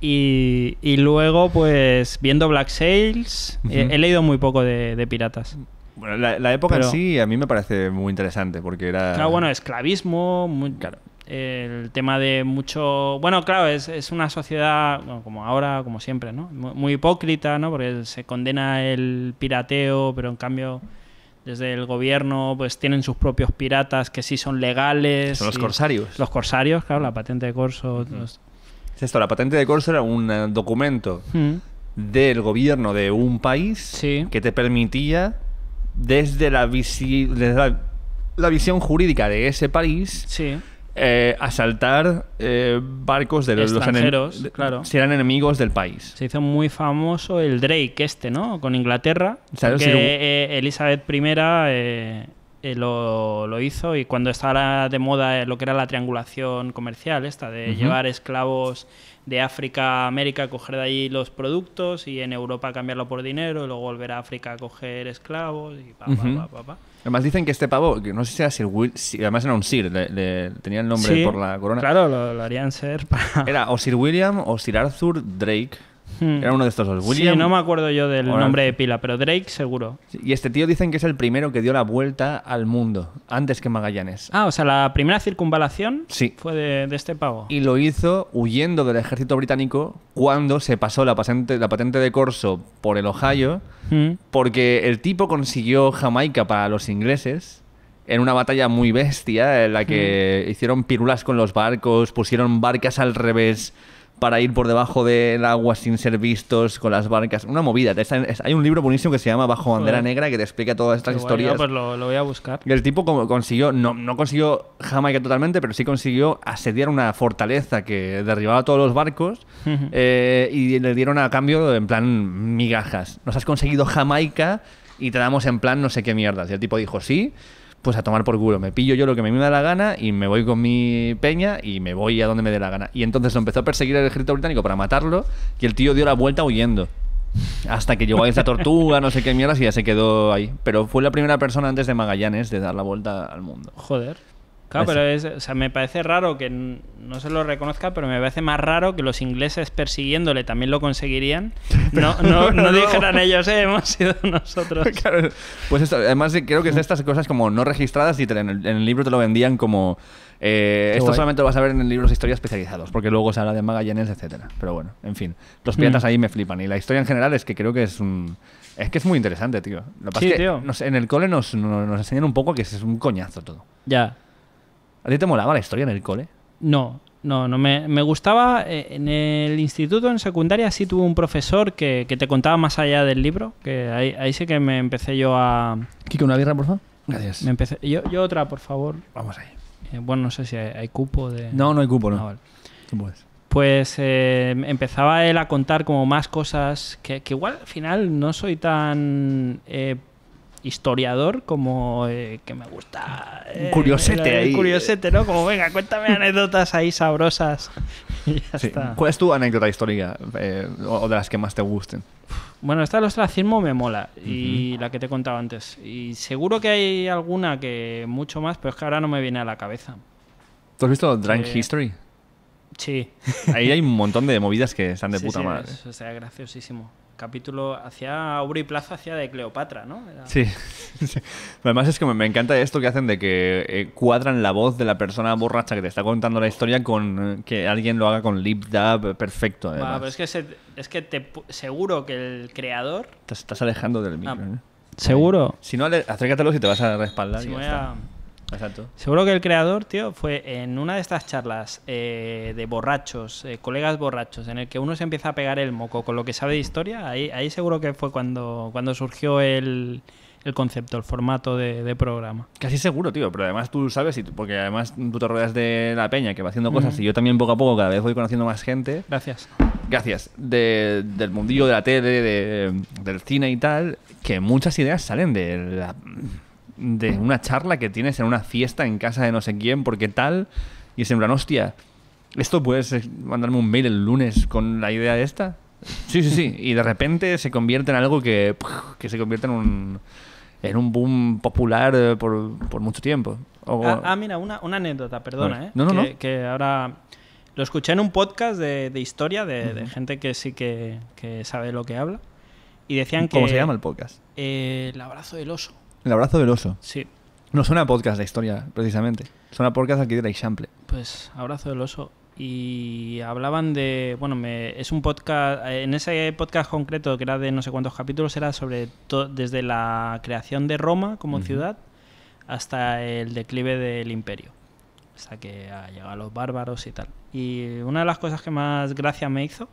Y, y, luego, pues, viendo Black Sails, eh, he, leído muy poco de, piratas. Bueno, la, época sí a mí me parece muy interesante porque era... Claro, bueno, esclavismo, muy, claro, el tema de mucho... Bueno, claro, es, una sociedad, como ahora, como siempre, ¿no? Muy hipócrita, ¿no? Porque se condena el pirateo, pero en cambio desde el gobierno pues tienen sus propios piratas que sí son legales. Son los corsarios. Los corsarios, claro, la patente de corso. Es esto, la patente de corso era un eh, documento del gobierno de un país que te permitía desde la, la, la visión jurídica de ese país sí. Eh, asaltar eh, barcos de los extranjeros, si eran enemigos del país. Se hizo muy famoso el Drake este, ¿no? Con Inglaterra, que eh, Elizabeth I lo, lo, hizo y cuando estaba de moda lo que era la triangulación comercial esta de llevar esclavos de África a América, coger de allí los productos y en Europa cambiarlo por dinero y luego volver a África a coger esclavos y pa, pa, pa, pa Además dicen que este pavo, que no sé si era Sir William, además era un Sir, tenía el nombre por la corona. Claro, lo, lo harían ser para... Era o Sir William o Sir Arthur Drake, Hmm. Era uno de estos dos. sí, no me acuerdo yo del nombre de pila, pero Drake seguro. Y este tío dicen que es el primero que dio la vuelta al mundo, antes que Magallanes. Ah, o sea, la primera circunvalación fue de, este pavo. Y lo hizo huyendo del ejército británico cuando se pasó la patente, de corso por el Ohio, hmm. porque el tipo consiguió Jamaica para los ingleses en una batalla muy bestia en la que hmm. hicieron pirulas con los barcos, pusieron barcas al revés, para ir por debajo del agua sin ser vistos con las barcas. Una movida. Hay un libro buenísimo que se llama Bajo Bandera Negra que te explica todas estas historias. pues lo, voy a buscar. el tipo consiguió, no, no consiguió Jamaica totalmente, pero sí consiguió asediar una fortaleza que derribaba todos los barcos eh, y le dieron a cambio, en plan, migajas. Nos has conseguido Jamaica y te damos en plan no sé qué mierdas. Y el tipo dijo, sí pues a tomar por culo. Me pillo yo lo que me da la gana y me voy con mi peña y me voy a donde me dé la gana. Y entonces lo empezó a perseguir el ejército británico para matarlo y el tío dio la vuelta huyendo. Hasta que llegó a esa tortuga, no sé qué mierda y ya se quedó ahí. Pero fue la primera persona antes de Magallanes de dar la vuelta al mundo. Joder. Claro, pero es, o sea, me parece raro que no se lo reconozca, pero me parece más raro que los ingleses persiguiéndole también lo conseguirían. No, no, dijeran ellos, eh, hemos sido nosotros. Claro. Pues esto, además creo que es de estas cosas como no registradas y en, el, libro te lo vendían como... Eh, esto solamente lo vas a ver en libros de historia especializados, porque luego se habla de Magallanes, etcétera. Pero bueno, en fin, los mm. piratas ahí me flipan. Y la historia en general es que creo que es un... Es que es muy interesante, tío. Lo que pasa Es que en el cole nos, nos, nos enseñan un poco que es un coñazo todo. Ya. ¿A ti te molaba la historia en el cole? No, no, no me, gustaba. Eh, en el instituto, en secundaria, sí tuve un profesor que, te contaba más allá del libro, que ahí, sí que me empecé yo a... Kiko, una birra, por favor. Gracias. yo, otra, por favor. Vamos ahí. Eh, bueno, no sé si hay, cupo de... No, no hay cupo, no. Ah, pues eh, em, empezaba él a contar como más cosas que, igual al final no soy tan historiador como eh, que me gusta eh, curiosete curiosete no como venga cuéntame anécdotas ahí sabrosas cuál es tu anécdota histórica eh, o de las que más te gusten bueno esta los ostracismo me mola y la que te he contado antes y seguro que hay alguna que mucho más pero es que ahora no me viene a la cabeza ¿tú has visto Drunk History? sí ahí hay un montón de movidas que están de puta madre o sea graciosísimo capítulo hacia y Plaza, hacia de Cleopatra, ¿no? Sí. Además es que me encanta esto que hacen de que eh, cuadran la voz de la persona borracha que te está contando la historia con eh, que alguien lo haga con lip dab perfecto. Bueno, es que, es que te, seguro que el creador... Te estás alejando del micro. Ah. ¿eh? ¿Seguro? Si no, acércatelo si te vas a respaldar. Si Seguro que el creador, tío, fue en una de estas charlas eh, de borrachos, eh, colegas borrachos, en el que uno se empieza a pegar el moco con lo que sabe de historia, ahí, ahí seguro que fue cuando, cuando surgió el, concepto, el formato de, programa. Casi seguro, tío, pero además tú sabes, y porque además tú te rodeas de la peña que va haciendo cosas y yo también poco a poco cada vez voy conociendo más gente. Gracias. Gracias. del mundillo de la tele, del cine y tal, que muchas ideas salen de la de una charla que tienes en una fiesta en casa de no sé quién, porque tal, y es en plan, hostia, ¿esto puedes mandarme un mail el lunes con la idea de esta? Sí, sí, sí, y de repente se convierte en algo que, que se convierte en un, en un boom popular eh, por, mucho tiempo. Ah, ah, mira, una, una anécdota, perdona, ¿eh? No, no, que, ahora lo escuché en un podcast de, historia de, gente que sí que, que sabe lo que habla. Y decían que. ¿Cómo se llama el podcast? el abrazo del oso. El abrazo del oso. Sí. No suena a podcast la historia, precisamente. Suena a podcast de la example. Pues abrazo del oso. Y hablaban de. Bueno, me, es un podcast. Eh, en ese podcast concreto, que era de no sé cuántos capítulos, era sobre desde la creación de Roma como ciudad hasta el declive del imperio. Hasta que ha llegado los bárbaros y tal. Y una de las cosas que más gracia me hizo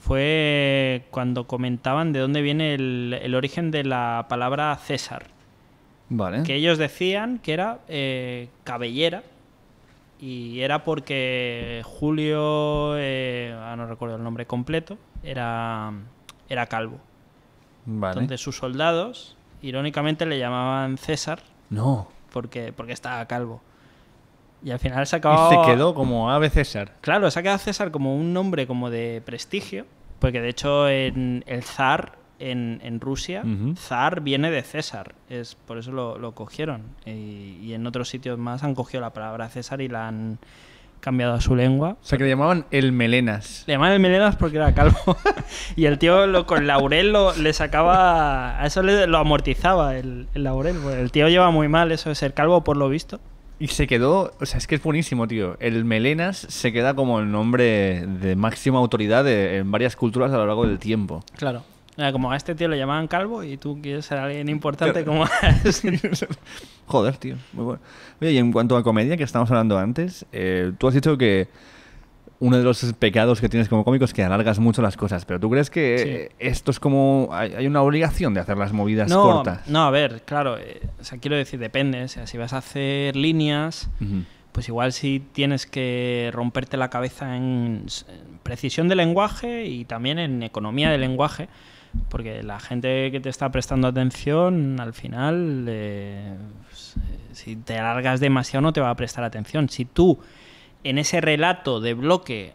fue cuando comentaban de dónde viene el origen de la palabra César que ellos decían que era eh, cabellera. Y era porque Julio, eh, no recuerdo el nombre completo, era, era calvo. Vale. Entonces sus soldados, irónicamente, le llamaban César. No. Porque, porque estaba calvo. Y al final se acabó... Y se quedó como Ave César. Claro, se ha quedado César como un nombre como de prestigio. Porque de hecho en el zar en, Rusia, zar viene de César, es por eso lo, cogieron. Y, en otros sitios más han cogido la palabra César y la han cambiado a su lengua. O sea, que le llamaban el Melenas. Le llamaban el Melenas porque era calvo. y el tío lo, con laurel lo, le sacaba... A eso lo amortizaba el, laurel. el tío lleva muy mal eso de ser calvo, por lo visto. Y se quedó, o sea, es que es buenísimo, tío. El Melenas se queda como el nombre de máxima autoridad en varias culturas a lo largo del tiempo. Claro como a este tío le llamaban calvo y tú quieres ser alguien importante como... Este Joder, tío. Muy bueno. Oye, y en cuanto a comedia, que estábamos hablando antes, eh, tú has dicho que uno de los pecados que tienes como cómico es que alargas mucho las cosas, pero ¿tú crees que esto es como... hay una obligación de hacer las movidas cortas? No, a ver, claro, eh, o sea, quiero decir, depende, sea, si vas a hacer líneas, pues igual si tienes que romperte la cabeza en, en, precisión de lenguaje y también en economía de lenguaje, porque la gente que te está prestando atención, al final, eh, pues, si te alargas demasiado no te va a prestar atención. Si tú en ese relato de bloque,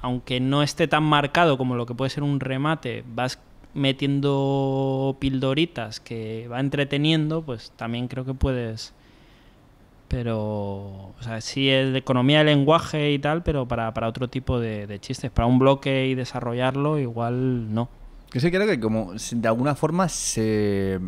aunque no esté tan marcado como lo que puede ser un remate, vas metiendo pildoritas que va entreteniendo, pues también creo que puedes... Pero, o sea, sí es de economía de lenguaje y tal, pero para, para otro tipo de chistes. Para un bloque y desarrollarlo, igual no. Yo sí creo que como de alguna forma se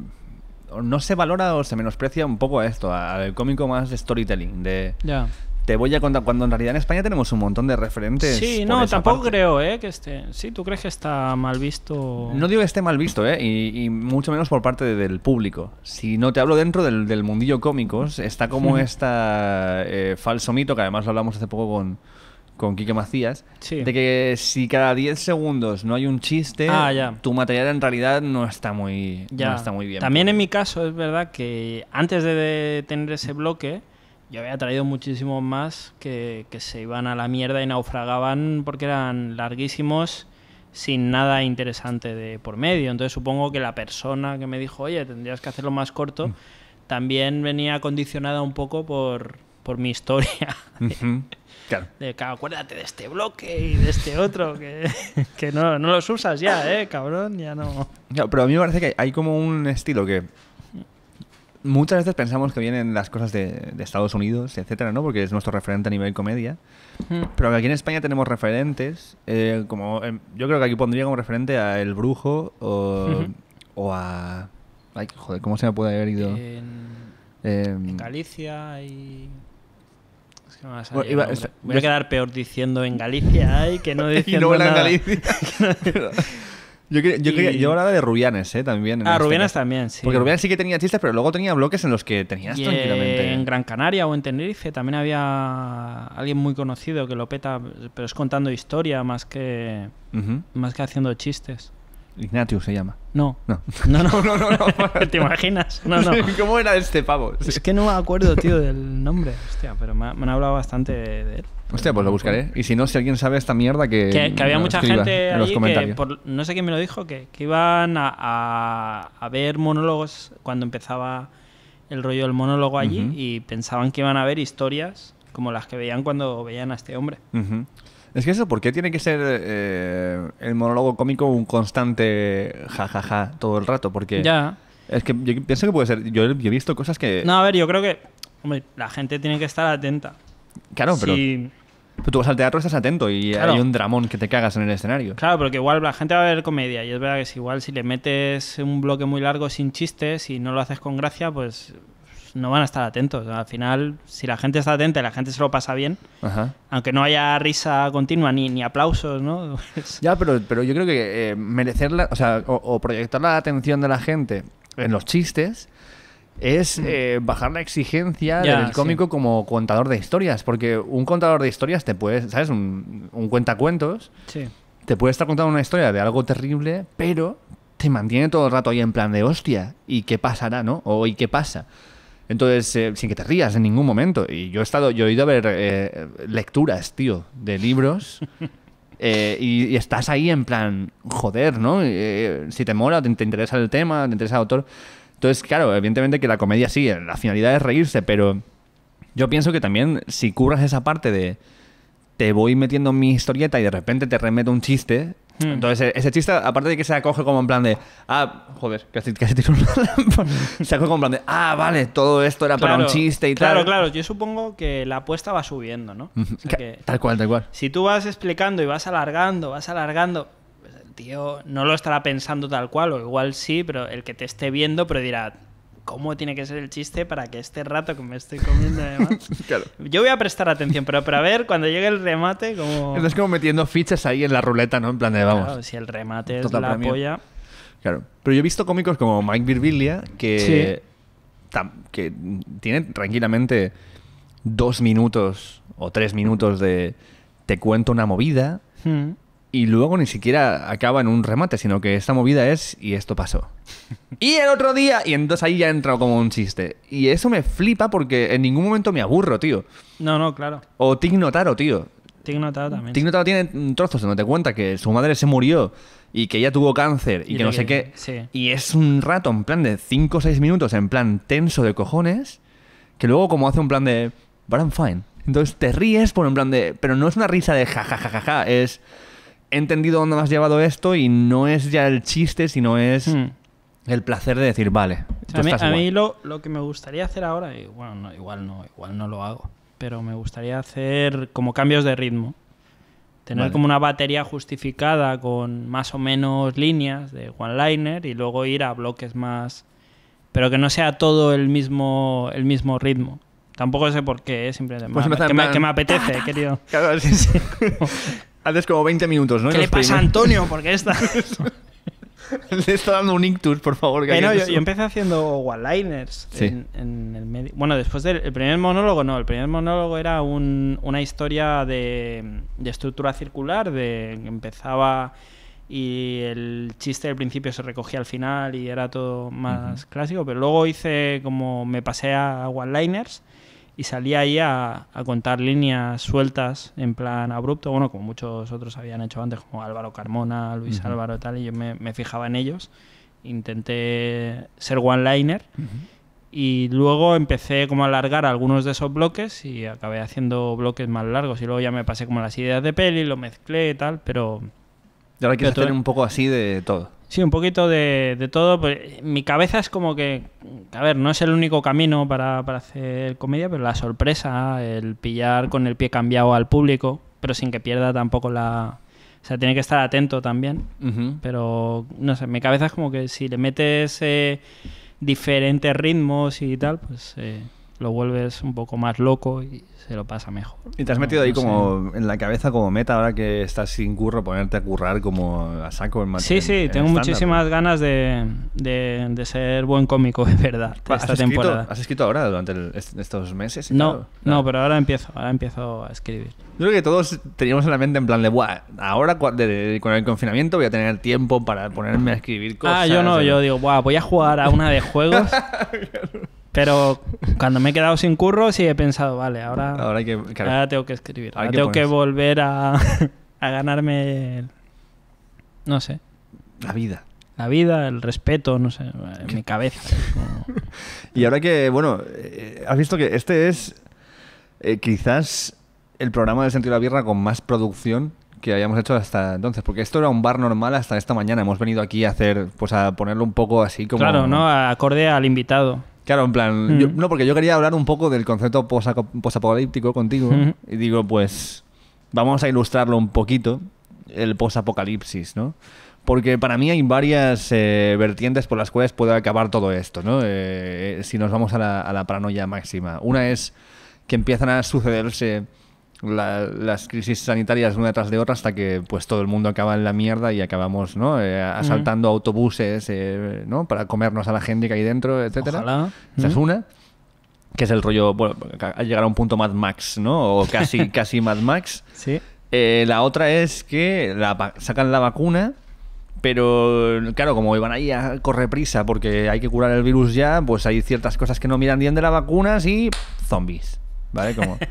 no se valora o se menosprecia un poco a esto, al cómico más storytelling, de ya te voy a contar, cuando en realidad en España tenemos un montón de referentes. Sí, no, tampoco creo, ¿eh? Que esté, sí, tú crees que está mal visto. No digo que esté mal visto, ¿eh? Y, mucho menos por parte del público. Si no te hablo dentro del, del mundillo cómicos, está como este falso mito, que además lo hablamos hace poco con con Quique Macías, de que si cada 10 segundos no hay un chiste, ah, tu material en realidad no está muy, está muy bien. También en mi caso es verdad que antes de tener ese bloque, yo había traído muchísimos más que, se iban a la mierda y naufragaban porque eran larguísimos sin nada interesante de por medio. Entonces supongo que la persona que me dijo, oye, tendrías que hacerlo más corto, mm. también venía condicionada un poco por, por mi historia. Claro. acuérdate de este bloque y de este otro, que, no, los usas ya, ¿eh, cabrón? Ya no. pero a mí me parece que hay como un estilo que. Muchas veces pensamos que vienen las cosas de, Estados Unidos, etcétera, ¿no? Porque es nuestro referente a nivel comedia. Hmm. Pero aquí en España tenemos referentes. Eh, como em, Yo creo que aquí pondría como referente a El Brujo o, a. Ay, joder, ¿cómo se me puede haber ido? en em, Galicia y. Voy a quedar peor diciendo en Galicia, que no diciendo nada. en Galicia. Yo, yo, yo, hablaba de Rubianes, eh, También. Ah, este Rubianes también, sí. Porque Rubianes sí que tenía chistes, pero luego tenía bloques en los que tenías tranquilamente. En Gran Canaria o en Tenerife también había alguien muy conocido que lo peta, pero es contando historia más que, más que haciendo chistes. Ignatius se llama. No. No, no, no. no, ¿Te imaginas? No, no. ¿Cómo era este pavo? Es que no me acuerdo, tío, del nombre. Hostia, pero me, han hablado bastante de, él. Hostia, pues lo buscaré. Y si no, si alguien sabe esta mierda, que. Que, había mucha gente allí que, no sé quién me lo dijo, que, iban a, a, ver monólogos cuando empezaba el rollo del monólogo allí y pensaban que iban a ver historias como las que veían cuando veían a este hombre. Uh es que eso, ¿por qué tiene que ser eh, el monólogo cómico un constante jajaja ja, ja, todo el rato? Porque ya. Es que yo pienso que puede ser. Yo, he visto cosas que. No, a ver, yo creo que. Hombre, la gente tiene que estar atenta. Claro, pero. Si... Pero tú vas al teatro, estás atento y hay un dramón que te cagas en el escenario. Claro, porque igual la gente va a ver comedia y es verdad que si igual si le metes un bloque muy largo sin chistes y no lo haces con gracia, pues no van a estar atentos. Al final, si la gente está atenta la gente se lo pasa bien, aunque no haya risa continua ni, aplausos, ¿no? ya, pero, pero yo creo que eh, merecerla, o proyectar la atención de la gente en los chistes es mm. eh, bajar la exigencia del cómico como contador de historias, porque un contador de historias te puede, ¿sabes? Un, un cuentacuentos, te puede estar contando una historia de algo terrible, pero te mantiene todo el rato ahí en plan de hostia, ¿y qué pasará, no? O ¿y qué pasa? Entonces, eh, sin que te rías en ningún momento. Y yo he estado, yo he ido a ver eh, lecturas, tío, de libros. Eh, y, estás ahí en plan, joder, ¿no? si te mola, te, interesa el tema, te interesa el autor. Entonces, claro, evidentemente que la comedia sí, la finalidad es reírse, pero yo pienso que también si curras esa parte de te voy metiendo en mi historieta y de repente te remeto un chiste, Hmm. Entonces, e-, ese chiste, aparte de que se acoge como en plan de, ah, joder, casi, casi tiro un Se acoge como en plan de, ah, vale, todo esto era para un chiste y tal. Claro, claro, yo supongo que la apuesta va subiendo, ¿no? tal cual, tal cual. Si tú vas explicando y vas alargando, vas alargando, pues el tío no lo estará pensando tal cual, o igual sí, pero el que te esté viendo, pero dirá, cómo tiene que ser el chiste para que este rato que me estoy comiendo además. Yo voy a prestar atención, pero para ver cuando llegue el remate, como. Es como metiendo fichas ahí en la ruleta, ¿no? En plan de vamos. Claro, si el remate es la polla. Claro. Pero yo he visto cómicos como Mike Virbilia que. Que tienen tranquilamente dos minutos o tres minutos de te cuento una movida. Hmm y luego ni siquiera acaba en un remate, sino que esta movida es y esto pasó. y el otro día, y entonces ahí ya entra como un chiste. Y eso me flipa porque en ningún momento me aburro, tío. No, no, claro. O Tig Notaro, tío. Tig Notaro también. Tig Notaro tiene trozos donde te cuenta que su madre se murió y que ella tuvo cáncer y, que no sé qué. Sí. Y es un rato, en plan de 5 o 6 minutos, en plan tenso de cojones, que luego como hace un plan de, but I'm fine. Entonces te ríes por un plan de, pero no es una risa de jajajajaja, ja, ja, es he entendido dónde me has llevado esto y no es ya el chiste, sino es hmm. el placer de decir, vale. a mí, lo, que me gustaría hacer ahora, y bueno, igual, no, igual no lo hago, pero me gustaría hacer como cambios de ritmo. Tener como una batería justificada con más o menos líneas de one-liner y luego ir a bloques más. Pero que no sea todo el mismo, el mismo ritmo. Tampoco sé por qué, ¿eh? simplemente pues que, me, apetece, querido. Claro, sí, sí. haces como 20 minutos, ¿no? ¿Qué le pasa a Antonio? Porque está. le está dando un ictus, por favor. Que yo, empecé haciendo one-liners. Bueno, después del primer monólogo, no. El primer monólogo era una historia de, estructura circular, de empezaba y el chiste del principio se recogía al final y era todo más clásico, pero luego hice como me pasé a one-liners y salía ahí a, contar líneas sueltas en plan abrupto, bueno, como muchos otros habían hecho antes, como Álvaro Carmona, Luis Álvaro y tal, y yo me, fijaba en ellos, intenté ser one-liner y luego empecé como a alargar algunos de esos bloques y acabé haciendo bloques más largos y luego ya me pasé como las ideas de peli, lo mezclé y tal, pero... Y ahora quiero tener un poco así de todo. Sí, un poquito de, todo. Pues, mi cabeza es como que, a ver, no es el único camino para, hacer comedia, pero la sorpresa, el pillar con el pie cambiado al público, pero sin que pierda tampoco la... O sea, tiene que estar atento también. Pero, no sé, mi cabeza es como que si le metes eh, diferentes ritmos y tal, pues... Eh, lo vuelves un poco más loco y se lo pasa mejor. ¿Y te has metido ahí como en la cabeza como meta ahora que estás sin curro, ponerte a currar como a saco en Sí, sí, tengo muchísimas ganas de, de, ser buen cómico, de verdad, ¿Has esta escrito, temporada. ¿Has escrito ahora durante estos meses? No, no, pero ahora empiezo, ahora empiezo a escribir. Yo creo que todos teníamos en la mente en plan de, Buah, ahora con el confinamiento voy a tener tiempo para ponerme a escribir cosas. Ah, yo no, yo digo, Buah, voy a jugar a una de juegos. Pero cuando me he quedado sin curro, sí he pensado, vale, ahora, ahora, que, tengo que escribir. Ahora tengo que volver a, ganarme, no sé. La vida. La vida, el respeto, no sé, en mi cabeza. y ahora que, bueno, eh, has visto que este es eh, quizás el programa del sentido de la birra con más producción que habíamos hecho hasta entonces, porque esto era un bar normal hasta esta mañana. Hemos venido aquí a hacer, pues a ponerlo un poco así como. Claro, ¿no? Acorde al invitado. Claro, en plan, mm. no, porque yo quería hablar un poco del concepto posapocalíptico contigo y digo, pues vamos a ilustrarlo un poquito, el posapocalipsis, ¿no? Porque para mí hay varias eh, vertientes por las cuales puede acabar todo esto, ¿no? Eh, eh, si nos vamos a la, paranoia máxima. Una es que empiezan a sucederse las crisis sanitarias una tras de otra hasta que pues todo el mundo acaba en la mierda y acabamos ¿no? Eh, mm. asaltando autobuses eh, ¿no? para comernos a la gente que hay dentro, etcétera. Esa es mm. una que es el rollo, bueno, llegar a un punto Mad Max, ¿no? O casi, casi Mad Max. Sí. Eh, la otra es que la, sacan la vacuna, pero claro, como iban ahí a correr prisa porque hay que curar el virus ya, pues hay ciertas cosas que no miran bien de la vacuna, y zombies, ¿vale? Como...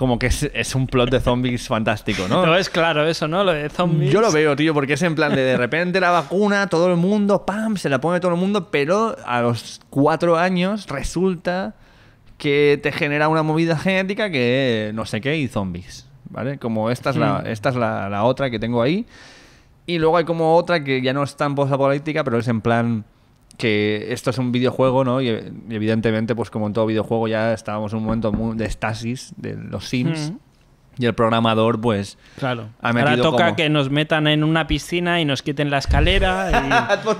como que es, un plot de zombies fantástico, ¿no? No es claro eso, ¿no? Lo Yo lo veo, tío, porque es en plan de de repente la vacuna, todo el mundo, ¡pam! Se la pone todo el mundo, pero a los cuatro años resulta que te genera una movida genética que no sé qué y zombies, ¿vale? Como esta es, la, hmm. esta es la, otra que tengo ahí. Y luego hay como otra que ya no es tan política pero es en plan que esto es un videojuego, ¿no? Y, evidentemente, pues como en todo videojuego, ya estábamos en un momento de estasis de los Sims. Y el programador, pues. Claro. Ahora toca que nos metan en una piscina y nos quiten la escalera. Y... Pues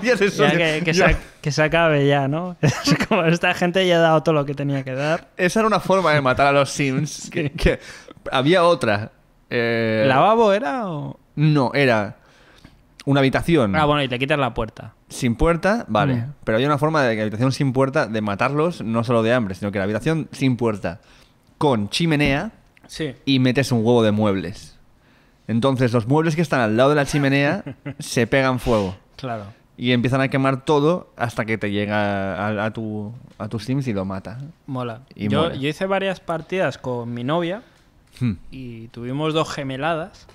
que, se, acabe ya, ¿no? como esta gente ya ha dado todo lo que tenía que dar. Esa era una forma de matar a los Sims. que, había otra. Eh, ¿Lavabo era o.? No, era una habitación. Ah, bueno, y te quitas la puerta. Sin puerta, vale. Pero hay una forma de que habitación sin puerta, de matarlos, no solo de hambre, sino que la habitación sin puerta, con chimenea, y metes un huevo de muebles. Entonces, los muebles que están al lado de la chimenea se pegan fuego. Claro. Y empiezan a quemar todo hasta que te llega a, tu, a tus sims y lo mata. Mola. yo, hice varias partidas con mi novia hmm. y tuvimos dos gemeladas.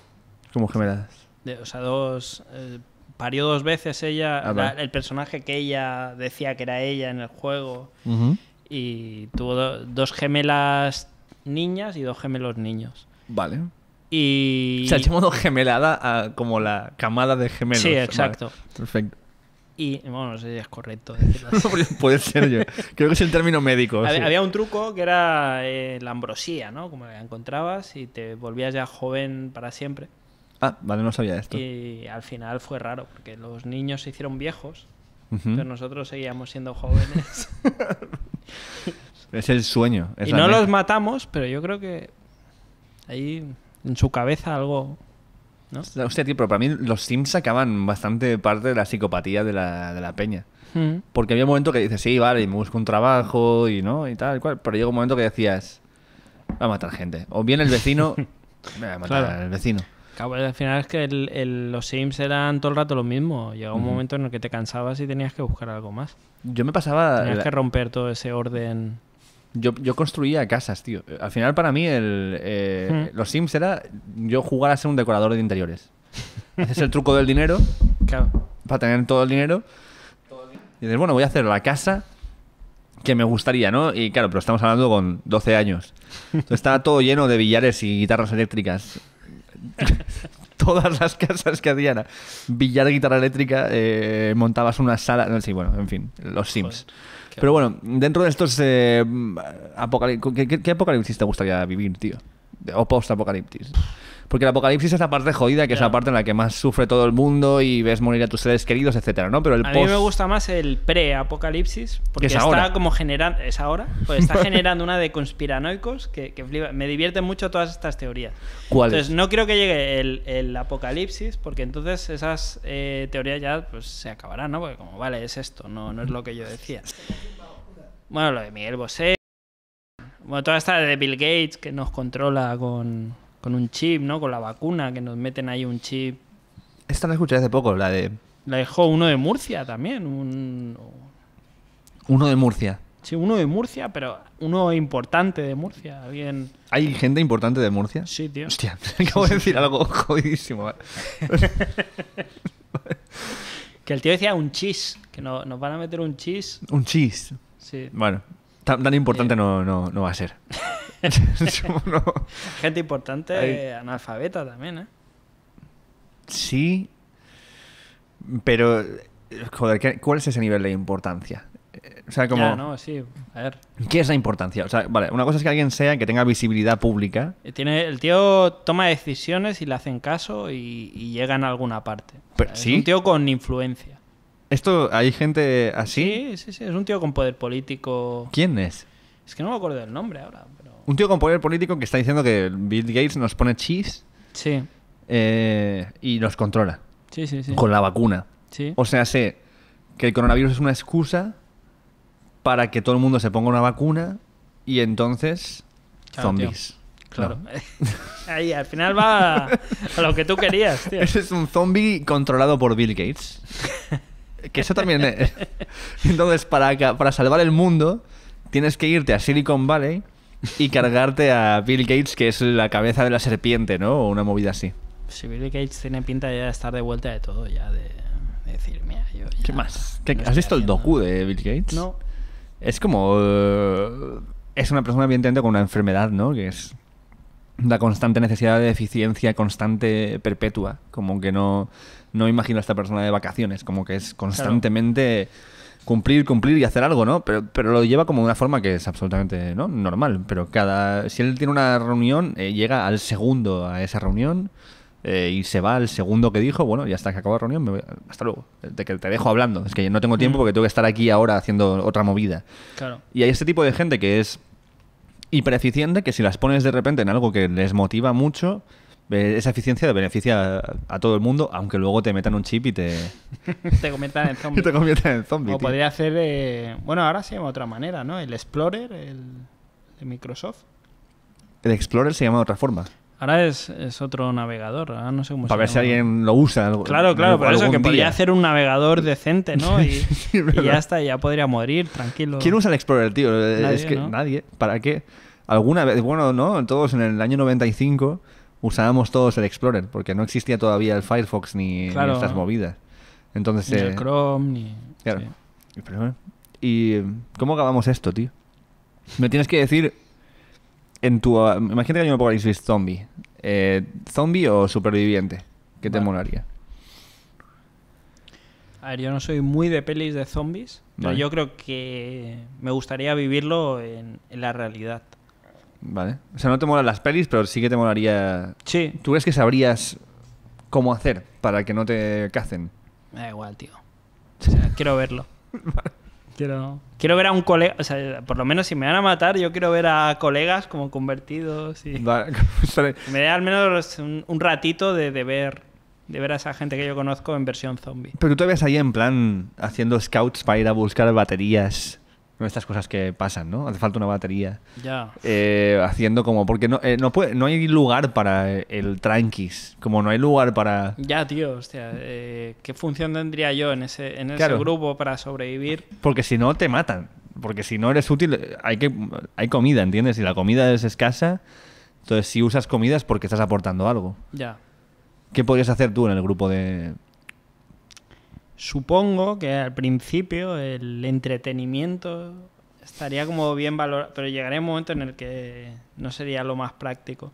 ¿Cómo gemeladas? o sea, dos... Eh, parió dos veces ella, ah, el personaje que ella decía que era ella en el juego. Y tuvo dos gemelas niñas y dos gemelos niños. Vale. Y... O sea, llamado gemelada como la camada de gemelos. Sí, exacto. Perfecto. Y bueno, no sé si es correcto decirlo así. Puede ser yo. Creo que es el término médico. Había, un truco que era eh, la ambrosía, ¿no? Como la encontrabas y te volvías ya joven para siempre. Ah, vale, no sabía esto. Y al final fue raro, porque los niños se hicieron viejos, pero nosotros seguíamos siendo jóvenes. es el sueño. y no los matamos, pero yo creo que ahí en su cabeza algo... ¿no? Hostia, tío, pero para mí los Sims sacaban bastante parte de la psicopatía de la, peña. Porque había un momento que dices, sí, vale, y me busco un trabajo y no, y tal, cual. Pero llega un momento que decías, va a matar gente. O bien el vecino, va a matar al vecino al final es que los Sims eran todo el rato lo mismo. Llegaba un momento en el que te cansabas y tenías que buscar algo más. Yo me pasaba. Tenías que romper todo ese orden. Yo, construía casas, tío. Al final, para mí, eh, los Sims era yo jugar a ser un decorador de interiores. Haces el truco del dinero claro. para tener todo el dinero. Y dices, bueno, voy a hacer la casa que me gustaría, ¿no? Y claro, pero estamos hablando con 12 años. estaba todo lleno de billares y guitarras eléctricas. todas las casas que hacían billar de guitarra eléctrica, eh, montabas una sala. No, sí, bueno, en fin, los Sims. Pero bueno, dentro de estos. Eh, ¿qué, qué apocalipsis te gustaría vivir, tío? O post-apocalipsis. Porque el apocalipsis es la parte jodida, que es la parte en la que más sufre todo el mundo y ves morir a tus seres queridos, etcétera, ¿no? Pero a mí me gusta más el pre-apocalipsis, porque está como generando. Es ahora. Pues está generando una de conspiranoicos que, Me divierte mucho todas estas teorías. ¿Cuál entonces, no creo que llegue el, apocalipsis, porque entonces esas eh, teorías ya pues, se acabarán, ¿no? Porque como, vale, es esto, no, no es lo que yo decía. Bueno, lo de Miguel Bosé. Bueno, toda esta de Bill Gates que nos controla con, con un chip, ¿no? Con la vacuna, que nos meten ahí un chip. Esta la escuché hace poco, la de... La dejó uno de Murcia también, un... Uno de Murcia. Sí, uno de Murcia, pero uno importante de Murcia. bien ¿Hay gente importante de Murcia? Sí, tío. Hostia, acabo de decir algo jodidísimo. que el tío decía un chis, que no, nos van a meter un chis. Un chis. Sí. Bueno, tan, importante eh, no va a ser. Gente importante analfabeta también, ¿eh? Sí, pero, joder, ¿cuál es ese nivel de importancia? O sea, como. ¿Qué es la importancia? O sea, vale, una cosa es que alguien sea, que tenga visibilidad pública. Eh, tiene, el tío toma decisiones y le hacen caso y, llega llegan a alguna parte. Es un tío con influencia. ¿Esto hay gente así? Sí, sí, sí. Es un tío con poder político. ¿Quién es? Es que no me acuerdo del nombre ahora. Un tío con poder político que está diciendo que Bill Gates nos pone cheese sí. Eh, y nos controla. Sí, sí, sí. Con la vacuna. Sí. O sea, sé que el coronavirus es una excusa para que todo el mundo se ponga una vacuna y entonces zombies. Claro. Ahí, al final va a, lo que tú querías, tío. Ese es un zombie controlado por Bill Gates. Que eso también es. Entonces, para, para salvar el mundo, tienes que irte a Silicon Valley y cargarte a Bill Gates, que es la cabeza de la serpiente, ¿no? O una movida así. Si Bill Gates tiene pinta ya de estar de vuelta de todo, ya de, de decir, mira, yo. ¿Qué más? ¿Has visto el docu de Bill Gates? No. Es como. Eh, es una persona, evidentemente, con una enfermedad, ¿no? Que es la constante necesidad de eficiencia constante, perpetua. Como que no, no imagino a esta persona de vacaciones, como que es constantemente cumplir, cumplir y hacer algo, ¿no? Pero, lo lleva como de una forma que es absolutamente ¿no? normal. Pero cada. Si él tiene una reunión, eh, llega al segundo a esa reunión. Eh, y se va al segundo que dijo, bueno, ya está, que acabó la reunión, hasta luego, te, te dejo hablando, es que no tengo tiempo mm. porque tengo que estar aquí ahora haciendo otra movida. Y hay este tipo de gente que es hiper eficiente, que si las pones de repente en algo que les motiva mucho, esa eficiencia beneficia a, todo el mundo, aunque luego te metan un chip y te... te conviertan en zombie. O podría hacer... Eh, bueno, ahora se llama otra manera, ¿no? El Explorer, el de Microsoft. El Explorer se llama de otra forma. Ahora es, otro navegador, no sé cómo Para ver si alguien lo usa. claro, claro, por eso que podría hacer un navegador decente, ¿no? Y, ya está, ya podría morir, tranquilo. ¿Quién usa el Explorer, tío? Nadie, es que nadie. ¿Para qué? Alguna vez, bueno, ¿no? Todos en el año 95 usábamos todos el Explorer, porque no existía todavía el Firefox ni, estas movidas. Entonces, ni el eh, Chrome, ni... Claro. ¿Y eh, cómo acabamos esto, tío? Me tienes que decir, en tu... Ah, imagínate que me un apocalipsis zombie. Eh, ¿Zombie o superviviente? ¿Qué te molaría? A ver, yo no soy muy de pelis de zombies, pero yo creo que me gustaría vivirlo en, en la realidad. Vale. O sea, no te molan las pelis, pero sí que te molaría. Sí. ¿Tú ves que sabrías cómo hacer para que no te cacen? da igual, tío. O sea, quiero verlo. Quiero... quiero ver a un colega, o sea, por lo menos si me van a matar, yo quiero ver a colegas como convertidos y... me da al menos un, ratito de, ver de ver a esa gente que yo conozco en versión zombie. Pero tú te ves ahí en plan haciendo scouts para ir a buscar baterías estas cosas que pasan, ¿no? Hace falta una batería. Ya. Eh, haciendo como. Porque eh, no, hay lugar para el tranquis. Como no hay lugar para. Ya, tío, hostia. Eh, ¿Qué función tendría yo en ese, en grupo para sobrevivir? Porque si no, te matan. Porque si no eres útil, hay, que, hay comida, ¿entiendes? Si la comida es escasa, entonces si usas comida es porque estás aportando algo. Ya. ¿Qué podrías hacer tú en el grupo de, Supongo que al principio el entretenimiento estaría como bien valorado, pero llegaría un momento en el que no sería lo más práctico.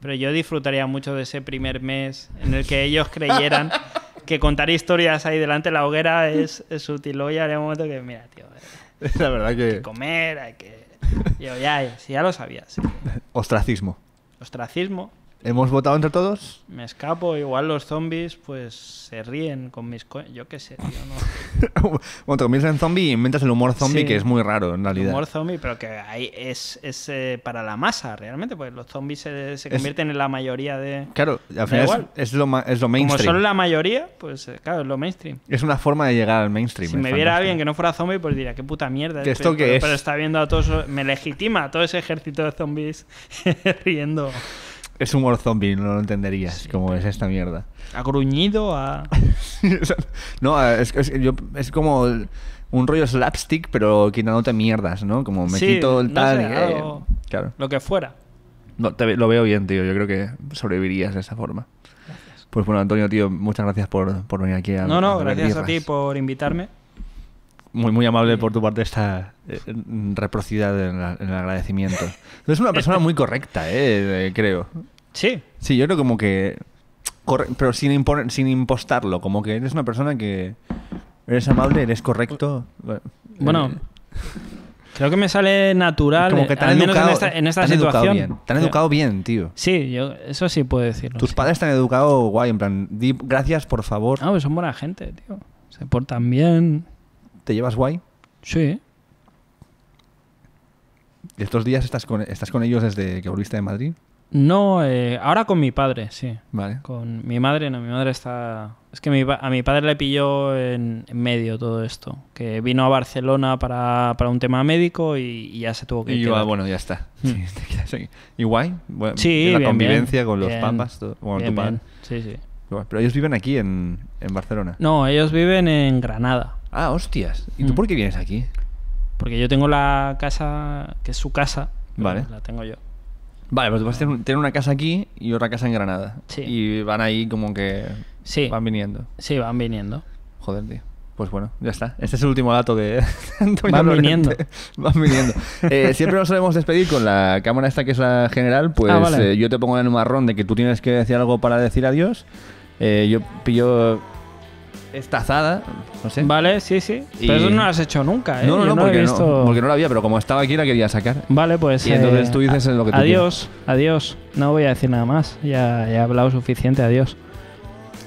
Pero yo disfrutaría mucho de ese primer mes en el que ellos creyeran que contar historias ahí delante de la hoguera es, sutil útil. Luego un momento que, mira, tío, la verdad que... comer, hay que... Yo ya, ya lo sabías. Ostracismo. Ostracismo. ¿Hemos votado entre todos? Me escapo, igual los zombies pues se ríen con mis... Co yo qué sé, tío, bueno, te conviertes en zombie y inventas el humor zombie que es muy raro en realidad. El humor zombie, pero que ahí es, eh, para la masa realmente, pues los zombies se, convierten en la mayoría de... Claro, al final Es, lo, es mainstream. Como son la mayoría, pues eh, claro, es lo mainstream. Es una forma de llegar al mainstream. Si me viera alguien que no fuera zombie, pues diría, qué puta mierda. Este esto pero, es? Pero está viendo a todos... Me legitima todo ese ejército de zombies riendo es humor zombie, no lo entenderías como es esta mierda. Ha gruñido a... no, es, yo, es como un rollo slapstick, pero quitándote mierdas, ¿no? Como me quito el y, claro. Lo que fuera. No, lo veo bien, tío. Yo creo que sobrevivirías de esa forma. Pues bueno, Antonio, tío, muchas gracias por, por venir aquí a... No, no, gracias a ti por invitarme. Muy, muy amable mm. por tu parte esta eh, reciprocidad en, el agradecimiento. Es una persona muy correcta, eh, eh, creo. Sí. Sí, yo creo como que... Pero sin, sin impostarlo, como que eres una persona que... Eres amable, eres correcto. Eh, bueno, creo que me sale natural. Como que te educado, en esta, situación. bien. Te han educado bien, tío. Sí, yo eso sí puedo decirlo. Tus padres te han educado guay, en plan, di gracias, por favor. No, pues son buena gente, tío. Se portan bien. ¿Te llevas guay? Sí. Y ¿Estos días estás con, ellos desde que volviste de Madrid? No, eh, ahora con mi padre, sí. Vale. Con mi madre, no, mi madre está... Es que mi, a mi padre le pilló en, medio todo esto, que vino a Barcelona para, un tema médico y, ya se tuvo que... Y ah, bueno, ya está. ¿Y guay? La convivencia con los papas tu padre. Sí, sí. Pero ellos viven aquí en Barcelona. No, ellos viven en Granada. Ah, hostias. ¿Y tú mm. por qué vienes aquí? Porque yo tengo la casa, que es su casa. Vale. La tengo yo. Vale, pero pues tú vas a tener una casa aquí y otra casa en Granada. Sí. Y van ahí como que sí. van viniendo. Sí, van viniendo. Joder, tío. Pues bueno, ya está. Este es el último dato de Van viniendo. Van eh, viniendo. siempre nos solemos despedir con la cámara esta que es la general. Pues ah, eh, yo te pongo en un marrón de que tú tienes que decir algo para decir adiós. Eh, yo pillo estazada, no sé. Vale, sí, sí. Pero eso no lo has hecho nunca, ¿eh? No, no, no, porque, no, porque la había, pero como estaba aquí la quería sacar. Vale, pues. Y entonces eh, tú dices lo que tú Adiós, adiós. No voy a decir nada más. Ya, he hablado suficiente, adiós.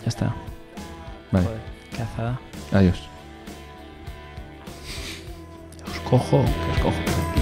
Ya está. Vale. Joder, qué azada. Adiós. Os cojo, os cojo.